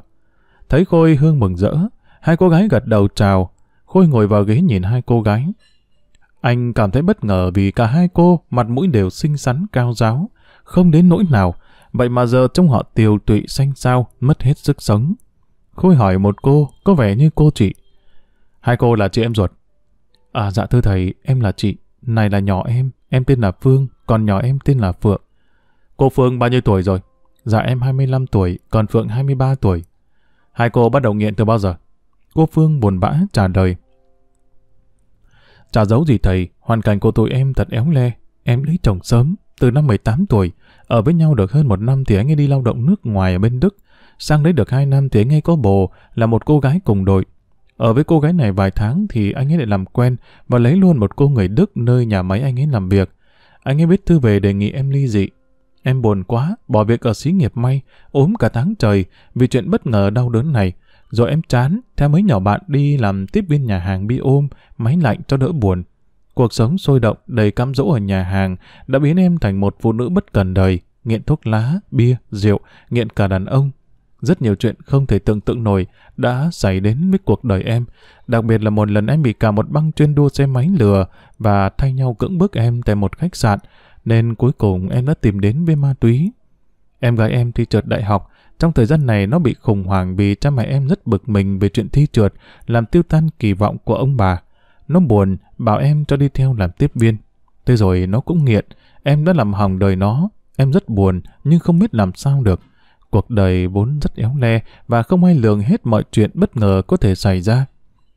[SPEAKER 1] Thấy Khôi, Hương mừng rỡ. Hai cô gái gật đầu chào. Khôi ngồi vào ghế nhìn hai cô gái. Anh cảm thấy bất ngờ vì cả hai cô mặt mũi đều xinh xắn cao giáo, không đến nỗi nào, vậy mà giờ trông họ tiều tụy xanh xao, mất hết sức sống. Khôi hỏi một cô, có vẻ như cô chị. Hai cô là chị em ruột. À dạ thưa thầy, em là chị, này là nhỏ em, em tên là Phương, còn nhỏ em tên là Phượng. Cô Phương bao nhiêu tuổi rồi? Dạ em 25 tuổi, còn Phượng 23 tuổi. Hai cô bắt đầu nghiện từ bao giờ? Cô Phương buồn bã trả lời. Chả giấu gì thầy, hoàn cảnh của tụi em thật éo le. Em lấy chồng sớm, từ năm 18 tuổi. Ở với nhau được hơn một năm thì anh ấy đi lao động nước ngoài ở bên Đức. Sang đấy được hai năm thì anh ấy có bồ, là một cô gái cùng đội. Ở với cô gái này vài tháng thì anh ấy lại làm quen và lấy luôn một cô người Đức nơi nhà máy anh ấy làm việc. Anh ấy biết thư về đề nghị em ly dị. Em buồn quá, bỏ việc ở xí nghiệp may, ốm cả tháng trời vì chuyện bất ngờ đau đớn này. Rồi em chán, theo mấy nhỏ bạn đi làm tiếp viên nhà hàng bi ôm, máy lạnh cho đỡ buồn. Cuộc sống sôi động, đầy cám dỗ ở nhà hàng đã biến em thành một phụ nữ bất cần đời, nghiện thuốc lá, bia, rượu, nghiện cả đàn ông, rất nhiều chuyện không thể tưởng tượng nổi đã xảy đến với cuộc đời em. Đặc biệt là một lần em bị cả một băng chuyên đua xe máy lừa và thay nhau cưỡng bức em tại một khách sạn, nên cuối cùng em đã tìm đến với ma túy. Em gái em thi trượt đại học, trong thời gian này nó bị khủng hoảng vì cha mẹ em rất bực mình về chuyện thi trượt, làm tiêu tan kỳ vọng của ông bà. Nó buồn, bảo em cho đi theo làm tiếp viên. Thế rồi nó cũng nghiện, em đã làm hỏng đời nó, em rất buồn nhưng không biết làm sao được. Cuộc đời vốn rất éo le và không ai lường hết mọi chuyện bất ngờ có thể xảy ra.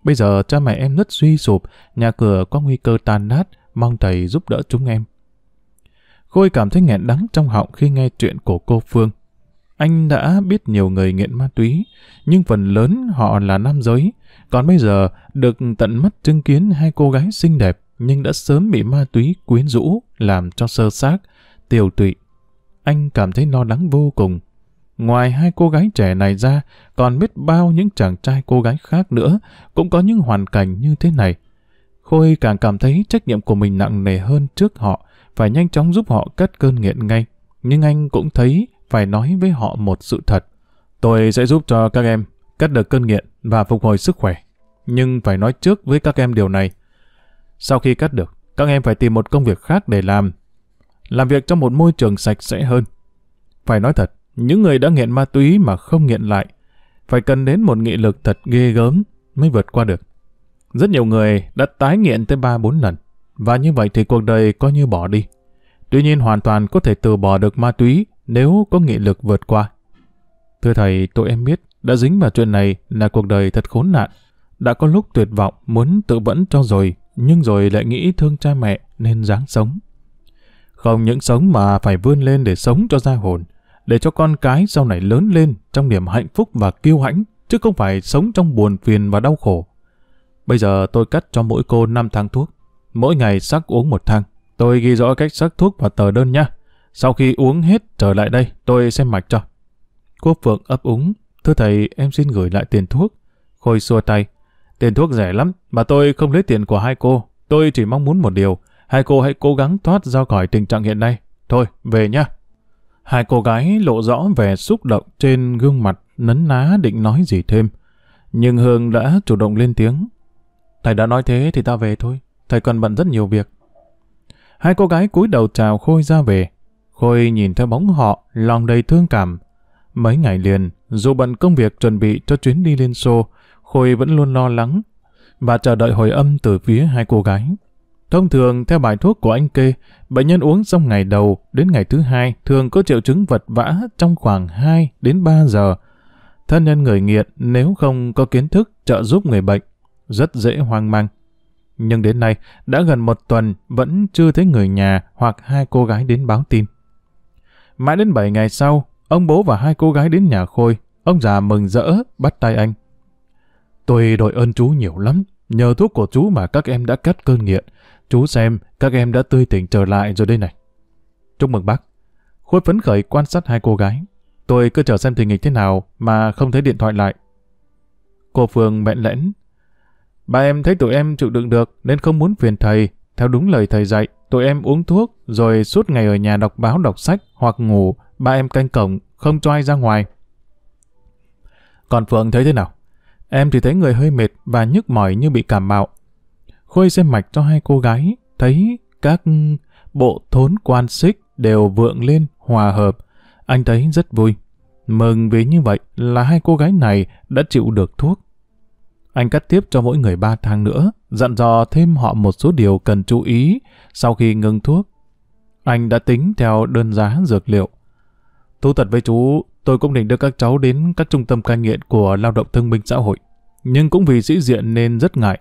[SPEAKER 1] Bây giờ cha mẹ em rất suy sụp, nhà cửa có nguy cơ tan nát, mong thầy giúp đỡ chúng em. Khôi cảm thấy nghẹn đắng trong họng khi nghe chuyện của cô Phương. Anh đã biết nhiều người nghiện ma túy, nhưng phần lớn họ là nam giới. Còn bây giờ, được tận mắt chứng kiến hai cô gái xinh đẹp nhưng đã sớm bị ma túy quyến rũ, làm cho sơ xác, tiêu tụy. Anh cảm thấy lo lắng vô cùng. Ngoài hai cô gái trẻ này ra, còn biết bao những chàng trai cô gái khác nữa cũng có những hoàn cảnh như thế này. Khôi càng cảm thấy trách nhiệm của mình nặng nề hơn trước họ, phải nhanh chóng giúp họ cất cơn nghiện ngay. Nhưng anh cũng thấy phải nói với họ một sự thật. Tôi sẽ giúp cho các em cắt được cơn nghiện và phục hồi sức khỏe. Nhưng phải nói trước với các em điều này. Sau khi cắt được, các em phải tìm một công việc khác để làm. Làm việc trong một môi trường sạch sẽ hơn. Phải nói thật, những người đã nghiện ma túy mà không nghiện lại, phải cần đến một nghị lực thật ghê gớm mới vượt qua được. Rất nhiều người đã tái nghiện tới 3-4 lần, và như vậy thì cuộc đời coi như bỏ đi. Tuy nhiên hoàn toàn có thể từ bỏ được ma túy nếu có nghị lực vượt qua. Thưa thầy, tụi em biết, đã dính vào chuyện này là cuộc đời thật khốn nạn. Đã có lúc tuyệt vọng muốn tự vẫn cho rồi, nhưng rồi lại nghĩ thương cha mẹ nên ráng sống. Không những sống mà phải vươn lên để sống cho ra hồn, để cho con cái sau này lớn lên trong niềm hạnh phúc và kiêu hãnh, chứ không phải sống trong buồn phiền và đau khổ. Bây giờ tôi cắt cho mỗi cô 5 thang thuốc. Mỗi ngày sắc uống một thang. Tôi ghi rõ cách sắc thuốc và tờ đơn nha. Sau khi uống hết trở lại đây, tôi xem mạch cho. Cô Phượng ấp úng. Thưa thầy, em xin gửi lại tiền thuốc. Khôi xua tay. Tiền thuốc rẻ lắm, mà tôi không lấy tiền của hai cô. Tôi chỉ mong muốn một điều. Hai cô hãy cố gắng thoát ra khỏi tình trạng hiện nay. Thôi, về nha. Hai cô gái lộ rõ vẻ xúc động trên gương mặt nấn ná định nói gì thêm. Nhưng Hương đã chủ động lên tiếng. Thầy đã nói thế thì ta về thôi. Thầy còn bận rất nhiều việc. Hai cô gái cúi đầu chào Khôi ra về. Khôi nhìn theo bóng họ, lòng đầy thương cảm. Mấy ngày liền, dù bận công việc chuẩn bị cho chuyến đi Liên Xô, Khôi vẫn luôn lo lắng và chờ đợi hồi âm từ phía hai cô gái. Thông thường, theo bài thuốc của anh kê, bệnh nhân uống xong ngày đầu đến ngày thứ hai thường có triệu chứng vật vã trong khoảng 2 đến 3 giờ. Thân nhân người nghiện nếu không có kiến thức trợ giúp người bệnh, rất dễ hoang mang. Nhưng đến nay, đã gần một tuần vẫn chưa thấy người nhà hoặc hai cô gái đến báo tin. Mãi đến 7 ngày sau, ông bố và hai cô gái đến nhà Khôi, ông già mừng rỡ bắt tay anh. Tôi đội ơn chú nhiều lắm, nhờ thuốc của chú mà các em đã cắt cơn nghiện, Chú xem, các em đã tươi tỉnh trở lại rồi đây này. Chúc mừng bác. Khôi phấn khởi quan sát hai cô gái. Tôi cứ chờ xem tình hình thế nào mà không thấy điện thoại lại. Cô Phương bẽn lẽn. Ba em thấy tụi em chịu đựng được nên không muốn phiền thầy. Theo đúng lời thầy dạy, tụi em uống thuốc rồi suốt ngày ở nhà đọc báo đọc sách hoặc ngủ. Ba em canh cổng, không cho ai ra ngoài. Còn Phương thấy thế nào? Em chỉ thấy người hơi mệt và nhức mỏi như bị cảm mạo. Khuê xem mạch cho hai cô gái, thấy các bộ thốn quan xích đều vượng lên, hòa hợp. Anh thấy rất vui. Mừng vì như vậy là hai cô gái này đã chịu được thuốc. Anh cắt tiếp cho mỗi người ba thang nữa, dặn dò thêm họ một số điều cần chú ý sau khi ngừng thuốc. Anh đã tính theo đơn giá dược liệu. Thú thật với chú, tôi cũng định đưa các cháu đến các trung tâm cai nghiện của lao động thương minh xã hội. Nhưng cũng vì sĩ diện nên rất ngại.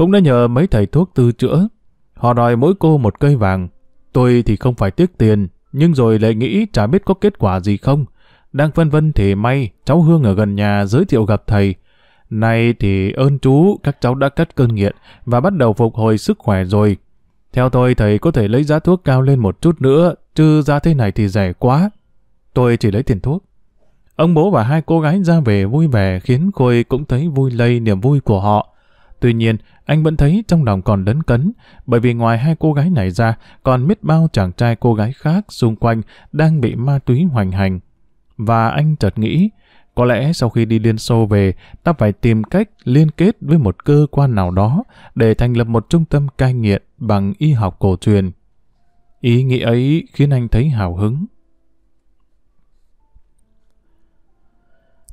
[SPEAKER 1] Cũng đã nhờ mấy thầy thuốc tư chữa. Họ đòi mỗi cô một cây vàng. Tôi thì không phải tiếc tiền, nhưng rồi lại nghĩ chả biết có kết quả gì không. Đang phân vân thì may, cháu Hương ở gần nhà giới thiệu gặp thầy. Nay thì ơn chú, các cháu đã cắt cơn nghiện và bắt đầu phục hồi sức khỏe rồi. Theo tôi thầy có thể lấy giá thuốc cao lên một chút nữa, chứ giá thế này thì rẻ quá. Tôi chỉ lấy tiền thuốc. Ông bố và hai cô gái ra về vui vẻ khiến Khôi cũng thấy vui lây niềm vui của họ. Tuy nhiên, anh vẫn thấy trong lòng còn lấn cấn, bởi vì ngoài hai cô gái này ra, còn biết bao chàng trai cô gái khác xung quanh đang bị ma túy hoành hành. Và anh chợt nghĩ, có lẽ sau khi đi Liên Xô về, ta phải tìm cách liên kết với một cơ quan nào đó để thành lập một trung tâm cai nghiện bằng y học cổ truyền. Ý nghĩ ấy khiến anh thấy hào hứng.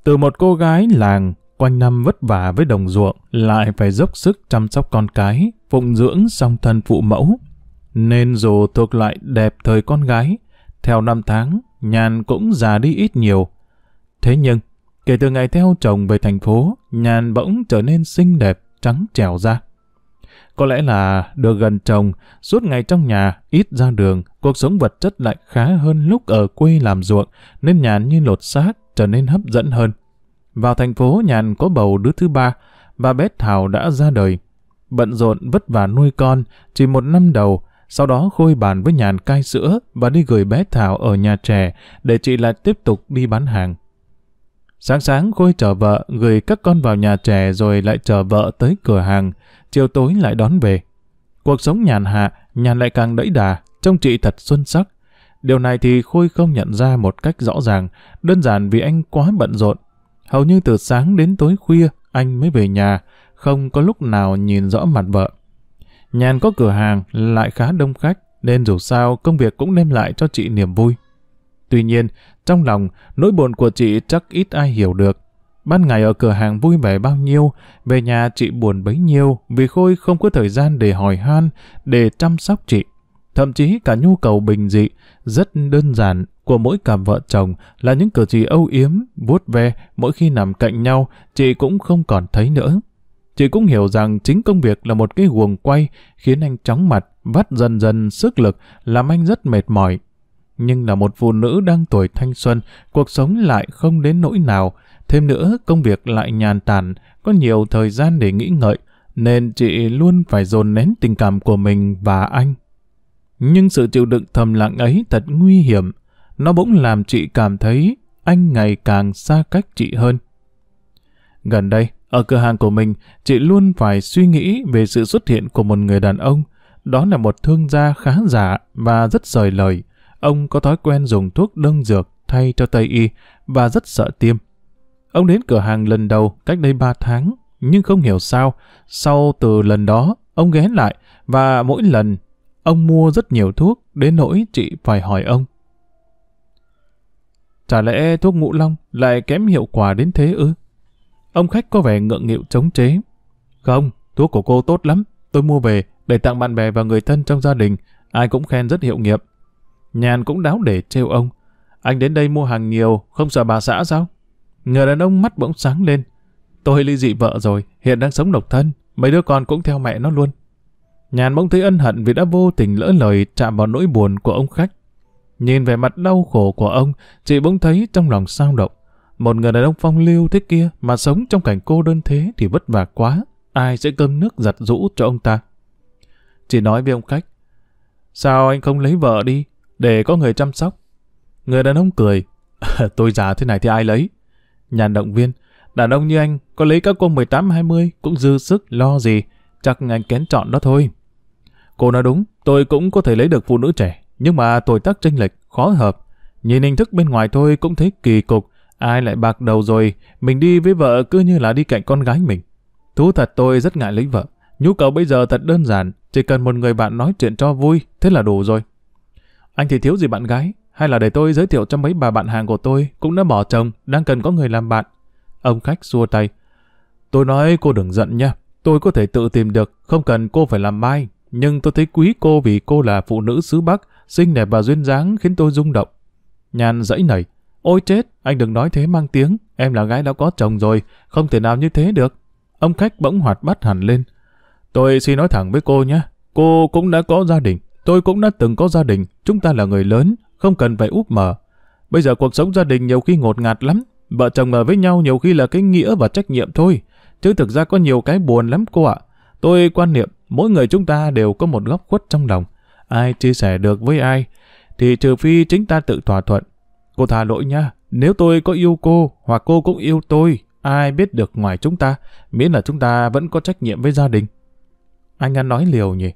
[SPEAKER 1] Từ một cô gái làng quanh năm vất vả với đồng ruộng, lại phải dốc sức chăm sóc con cái, phụng dưỡng song thân phụ mẫu. Nên dù thuộc lại đẹp thời con gái, theo năm tháng, Nhàn cũng già đi ít nhiều. Thế nhưng, kể từ ngày theo chồng về thành phố, Nhàn bỗng trở nên xinh đẹp, trắng trẻo ra. Có lẽ là được gần chồng, suốt ngày trong nhà, ít ra đường, cuộc sống vật chất lại khá hơn lúc ở quê làm ruộng, nên nhàn như lột xác, trở nên hấp dẫn hơn. Vào thành phố Nhàn có bầu đứa thứ ba và bé Thảo đã ra đời. Bận rộn vất vả nuôi con chỉ một năm đầu, sau đó Khôi bàn với Nhàn cai sữa và đi gửi bé Thảo ở nhà trẻ để chị lại tiếp tục đi bán hàng. Sáng sáng Khôi chở vợ gửi các con vào nhà trẻ rồi lại chở vợ tới cửa hàng, chiều tối lại đón về. Cuộc sống nhàn hạ, nhàn lại càng đẫy đà, trông chị thật xuân sắc. Điều này thì Khôi không nhận ra một cách rõ ràng, đơn giản vì anh quá bận rộn. Hầu như từ sáng đến tối khuya, anh mới về nhà, không có lúc nào nhìn rõ mặt vợ. Nhàn có cửa hàng lại khá đông khách, nên dù sao công việc cũng đem lại cho chị niềm vui. Tuy nhiên, trong lòng, nỗi buồn của chị chắc ít ai hiểu được. Ban ngày ở cửa hàng vui vẻ bao nhiêu, về nhà chị buồn bấy nhiêu vì Khôi không có thời gian để hỏi han, để chăm sóc chị. Thậm chí cả nhu cầu bình dị, rất đơn giản của mỗi cặp vợ chồng là những cử chỉ âu yếm, vuốt ve mỗi khi nằm cạnh nhau, chị cũng không còn thấy nữa. Chị cũng hiểu rằng chính công việc là một cái guồng quay khiến anh chóng mặt, vắt dần dần sức lực, làm anh rất mệt mỏi. Nhưng là một phụ nữ đang tuổi thanh xuân, cuộc sống lại không đến nỗi nào. Thêm nữa, công việc lại nhàn tản, có nhiều thời gian để nghĩ ngợi, nên chị luôn phải dồn nén tình cảm của mình và anh. Nhưng sự chịu đựng thầm lặng ấy thật nguy hiểm. Nó bỗng làm chị cảm thấy anh ngày càng xa cách chị hơn. Gần đây, ở cửa hàng của mình, chị luôn phải suy nghĩ về sự xuất hiện của một người đàn ông. Đó là một thương gia khá giả và rất rời lời. Ông có thói quen dùng thuốc đông dược thay cho Tây Y và rất sợ tiêm. Ông đến cửa hàng lần đầu cách đây 3 tháng, nhưng không hiểu sao, sau từ lần đó, ông ghé lại và mỗi lần ông mua rất nhiều thuốc đến nỗi chị phải hỏi ông Chả lẽ thuốc ngũ long lại kém hiệu quả đến thế ư? Ông khách có vẻ ngượng nghịu chống chế. Không, thuốc của cô tốt lắm. Tôi mua về để tặng bạn bè và người thân trong gia đình. Ai cũng khen rất hiệu nghiệm. Nhàn cũng đáo để trêu ông. Anh đến đây mua hàng nhiều, không sợ bà xã sao? Người đàn ông mắt bỗng sáng lên. Tôi ly dị vợ rồi, hiện đang sống độc thân. Mấy đứa con cũng theo mẹ nó luôn. Nhàn bỗng thấy ân hận vì đã vô tình lỡ lời chạm vào nỗi buồn của ông khách. Nhìn về mặt đau khổ của ông, chị bỗng thấy trong lòng sao động. Một người đàn ông phong lưu thế kia mà sống trong cảnh cô đơn thế thì vất vả quá. Ai sẽ cơm nước giặt rũ cho ông ta? Chị nói với ông khách, sao anh không lấy vợ đi, để có người chăm sóc? Người đàn ông cười, tôi già thế này thì ai lấy? Nhà động viên, đàn ông như anh có lấy các cô 18-20 cũng dư sức lo gì, chắc anh kén chọn đó thôi. Cô nói đúng, tôi cũng có thể lấy được phụ nữ trẻ, nhưng mà tuổi tác chênh lệch, khó hợp. Nhìn hình thức bên ngoài thôi cũng thấy kỳ cục. Ai lại bạc đầu rồi, mình đi với vợ cứ như là đi cạnh con gái mình. Thú thật tôi rất ngại lấy vợ. Nhu cầu bây giờ thật đơn giản, chỉ cần một người bạn nói chuyện cho vui, thế là đủ rồi. Anh thì thiếu gì bạn gái, hay là để tôi giới thiệu cho mấy bà bạn hàng của tôi cũng đã bỏ chồng, đang cần có người làm bạn. Ông khách xua tay. Tôi nói cô đừng giận nha, tôi có thể tự tìm được, không cần cô phải làm mai. Nhưng tôi thấy quý cô vì cô là phụ nữ xứ Bắc, xinh đẹp và duyên dáng khiến tôi rung động. Nhàn dãy nảy, ôi chết, anh đừng nói thế mang tiếng, em là gái đã có chồng rồi, không thể nào như thế được. Ông khách bỗng hoạt bắt hẳn lên. Tôi xin nói thẳng với cô nhé, cô cũng đã có gia đình, tôi cũng đã từng có gia đình, chúng ta là người lớn, không cần phải úp mở. Bây giờ cuộc sống gia đình nhiều khi ngột ngạt lắm, vợ chồng ở với nhau nhiều khi là cái nghĩa và trách nhiệm thôi, chứ thực ra có nhiều cái buồn lắm cô ạ. Tôi quan niệm mỗi người chúng ta đều có một góc khuất trong lòng, ai chia sẻ được với ai, thì trừ phi chính ta tự thỏa thuận. Cô thả lỗi nha, nếu tôi có yêu cô, hoặc cô cũng yêu tôi, ai biết được ngoài chúng ta, miễn là chúng ta vẫn có trách nhiệm với gia đình. Anh ăn nói liều nhỉ?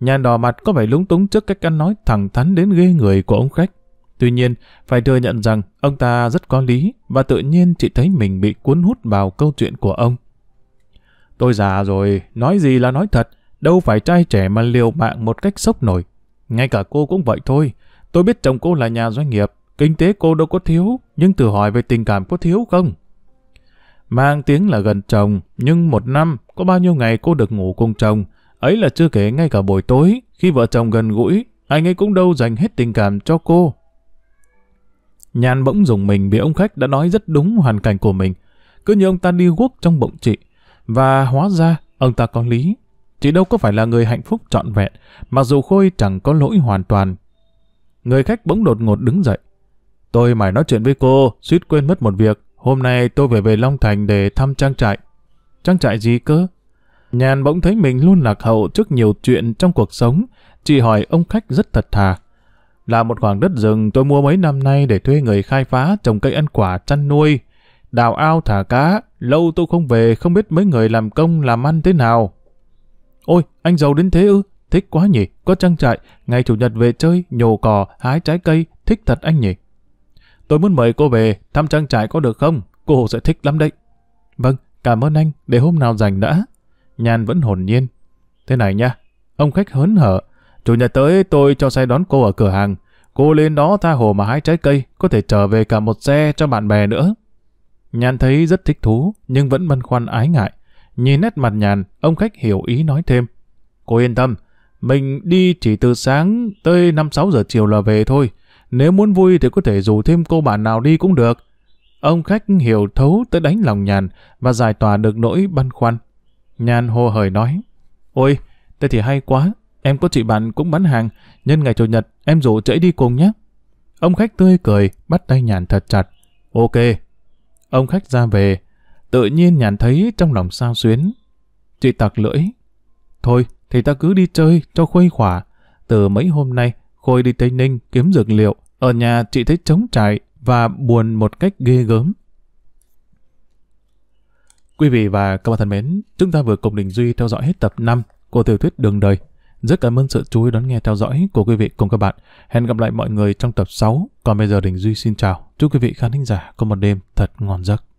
[SPEAKER 1] Nhà đỏ mặt có vẻ lúng túng trước cách ăn nói thẳng thắn đến ghê người của ông khách. Tuy nhiên, phải thừa nhận rằng ông ta rất có lý và tự nhiên chị thấy mình bị cuốn hút vào câu chuyện của ông. Tôi già rồi, nói gì là nói thật, Đâu phải trai trẻ mà liều mạng một cách sốc nổi. Ngay cả cô cũng vậy thôi. Tôi biết chồng cô là nhà doanh nghiệp, kinh tế cô đâu có thiếu, nhưng tự hỏi về tình cảm có thiếu không? Mang tiếng là gần chồng, nhưng một năm có bao nhiêu ngày cô được ngủ cùng chồng. Ấy là chưa kể ngay cả buổi tối, khi vợ chồng gần gũi, anh ấy cũng đâu dành hết tình cảm cho cô. Nhàn bỗng dùng mình vì ông khách đã nói rất đúng hoàn cảnh của mình. Cứ như ông ta đi guốc trong bụng chị. Và hóa ra, ông ta có lý. Chị đâu có phải là người hạnh phúc trọn vẹn, mặc dù Khôi chẳng có lỗi hoàn toàn. Người khách bỗng đột ngột đứng dậy. Tôi mải nói chuyện với cô, suýt quên mất một việc. Hôm nay tôi về về Long Thành để thăm trang trại. Trang trại gì cơ? Nhàn bỗng thấy mình luôn lạc hậu trước nhiều chuyện trong cuộc sống. Chị hỏi ông khách rất thật thà. Là một khoảng đất rừng tôi mua mấy năm nay để thuê người khai phá trồng cây ăn quả chăn nuôi. Đào ao thả cá, lâu tôi không về không biết mấy người làm công làm ăn thế nào. Ôi, anh giàu đến thế ư? Thích quá nhỉ, có trang trại, ngày chủ nhật về chơi, nhổ cỏ, hái trái cây, thích thật anh nhỉ. Tôi muốn mời cô về, thăm trang trại có được không? Cô sẽ thích lắm đấy. Vâng, cảm ơn anh, để hôm nào rảnh đã. Nhàn vẫn hồn nhiên. Thế này nha, ông khách hớn hở. Chủ nhật tới tôi cho xe đón cô ở cửa hàng. Cô lên đó tha hồ mà hái trái cây, có thể trở về cả một xe cho bạn bè nữa. Nhàn thấy rất thích thú, nhưng vẫn băn khoăn ái ngại. Nhìn nét mặt nhàn, ông khách hiểu ý nói thêm. Cô yên tâm, mình đi chỉ từ sáng tới 5-6 giờ chiều là về thôi. Nếu muốn vui thì có thể rủ thêm cô bạn nào đi cũng được. Ông khách hiểu thấu tới đánh lòng nhàn và giải tỏa được nỗi băn khoăn. Nhàn hồ hởi nói. Ôi, thế thì hay quá. Em có chị bạn cũng bán hàng. Nhân ngày Chủ nhật, em rủ trễ đi cùng nhé. Ông khách tươi cười, bắt tay nhàn thật chặt. Ok. Ông khách ra về, Tự nhiên nhàn thấy trong lòng sao xuyến. Chị tặc lưỡi. Thôi, thì ta cứ đi chơi cho khuây khỏa. Từ mấy hôm nay, Khôi đi Tây Ninh kiếm dược liệu. Ở nhà chị thấy trống trải và buồn một cách ghê gớm. Quý vị và các bạn thân mến, chúng ta vừa cùng Đình Duy theo dõi hết tập 5 của tiểu thuyết Đường Đời. Rất cảm ơn sự chú ý đón nghe theo dõi của quý vị cùng các bạn. Hẹn gặp lại mọi người trong tập 6. Còn bây giờ Đình Duy xin chào. Chúc quý vị khán thính giả có một đêm thật ngon giấc.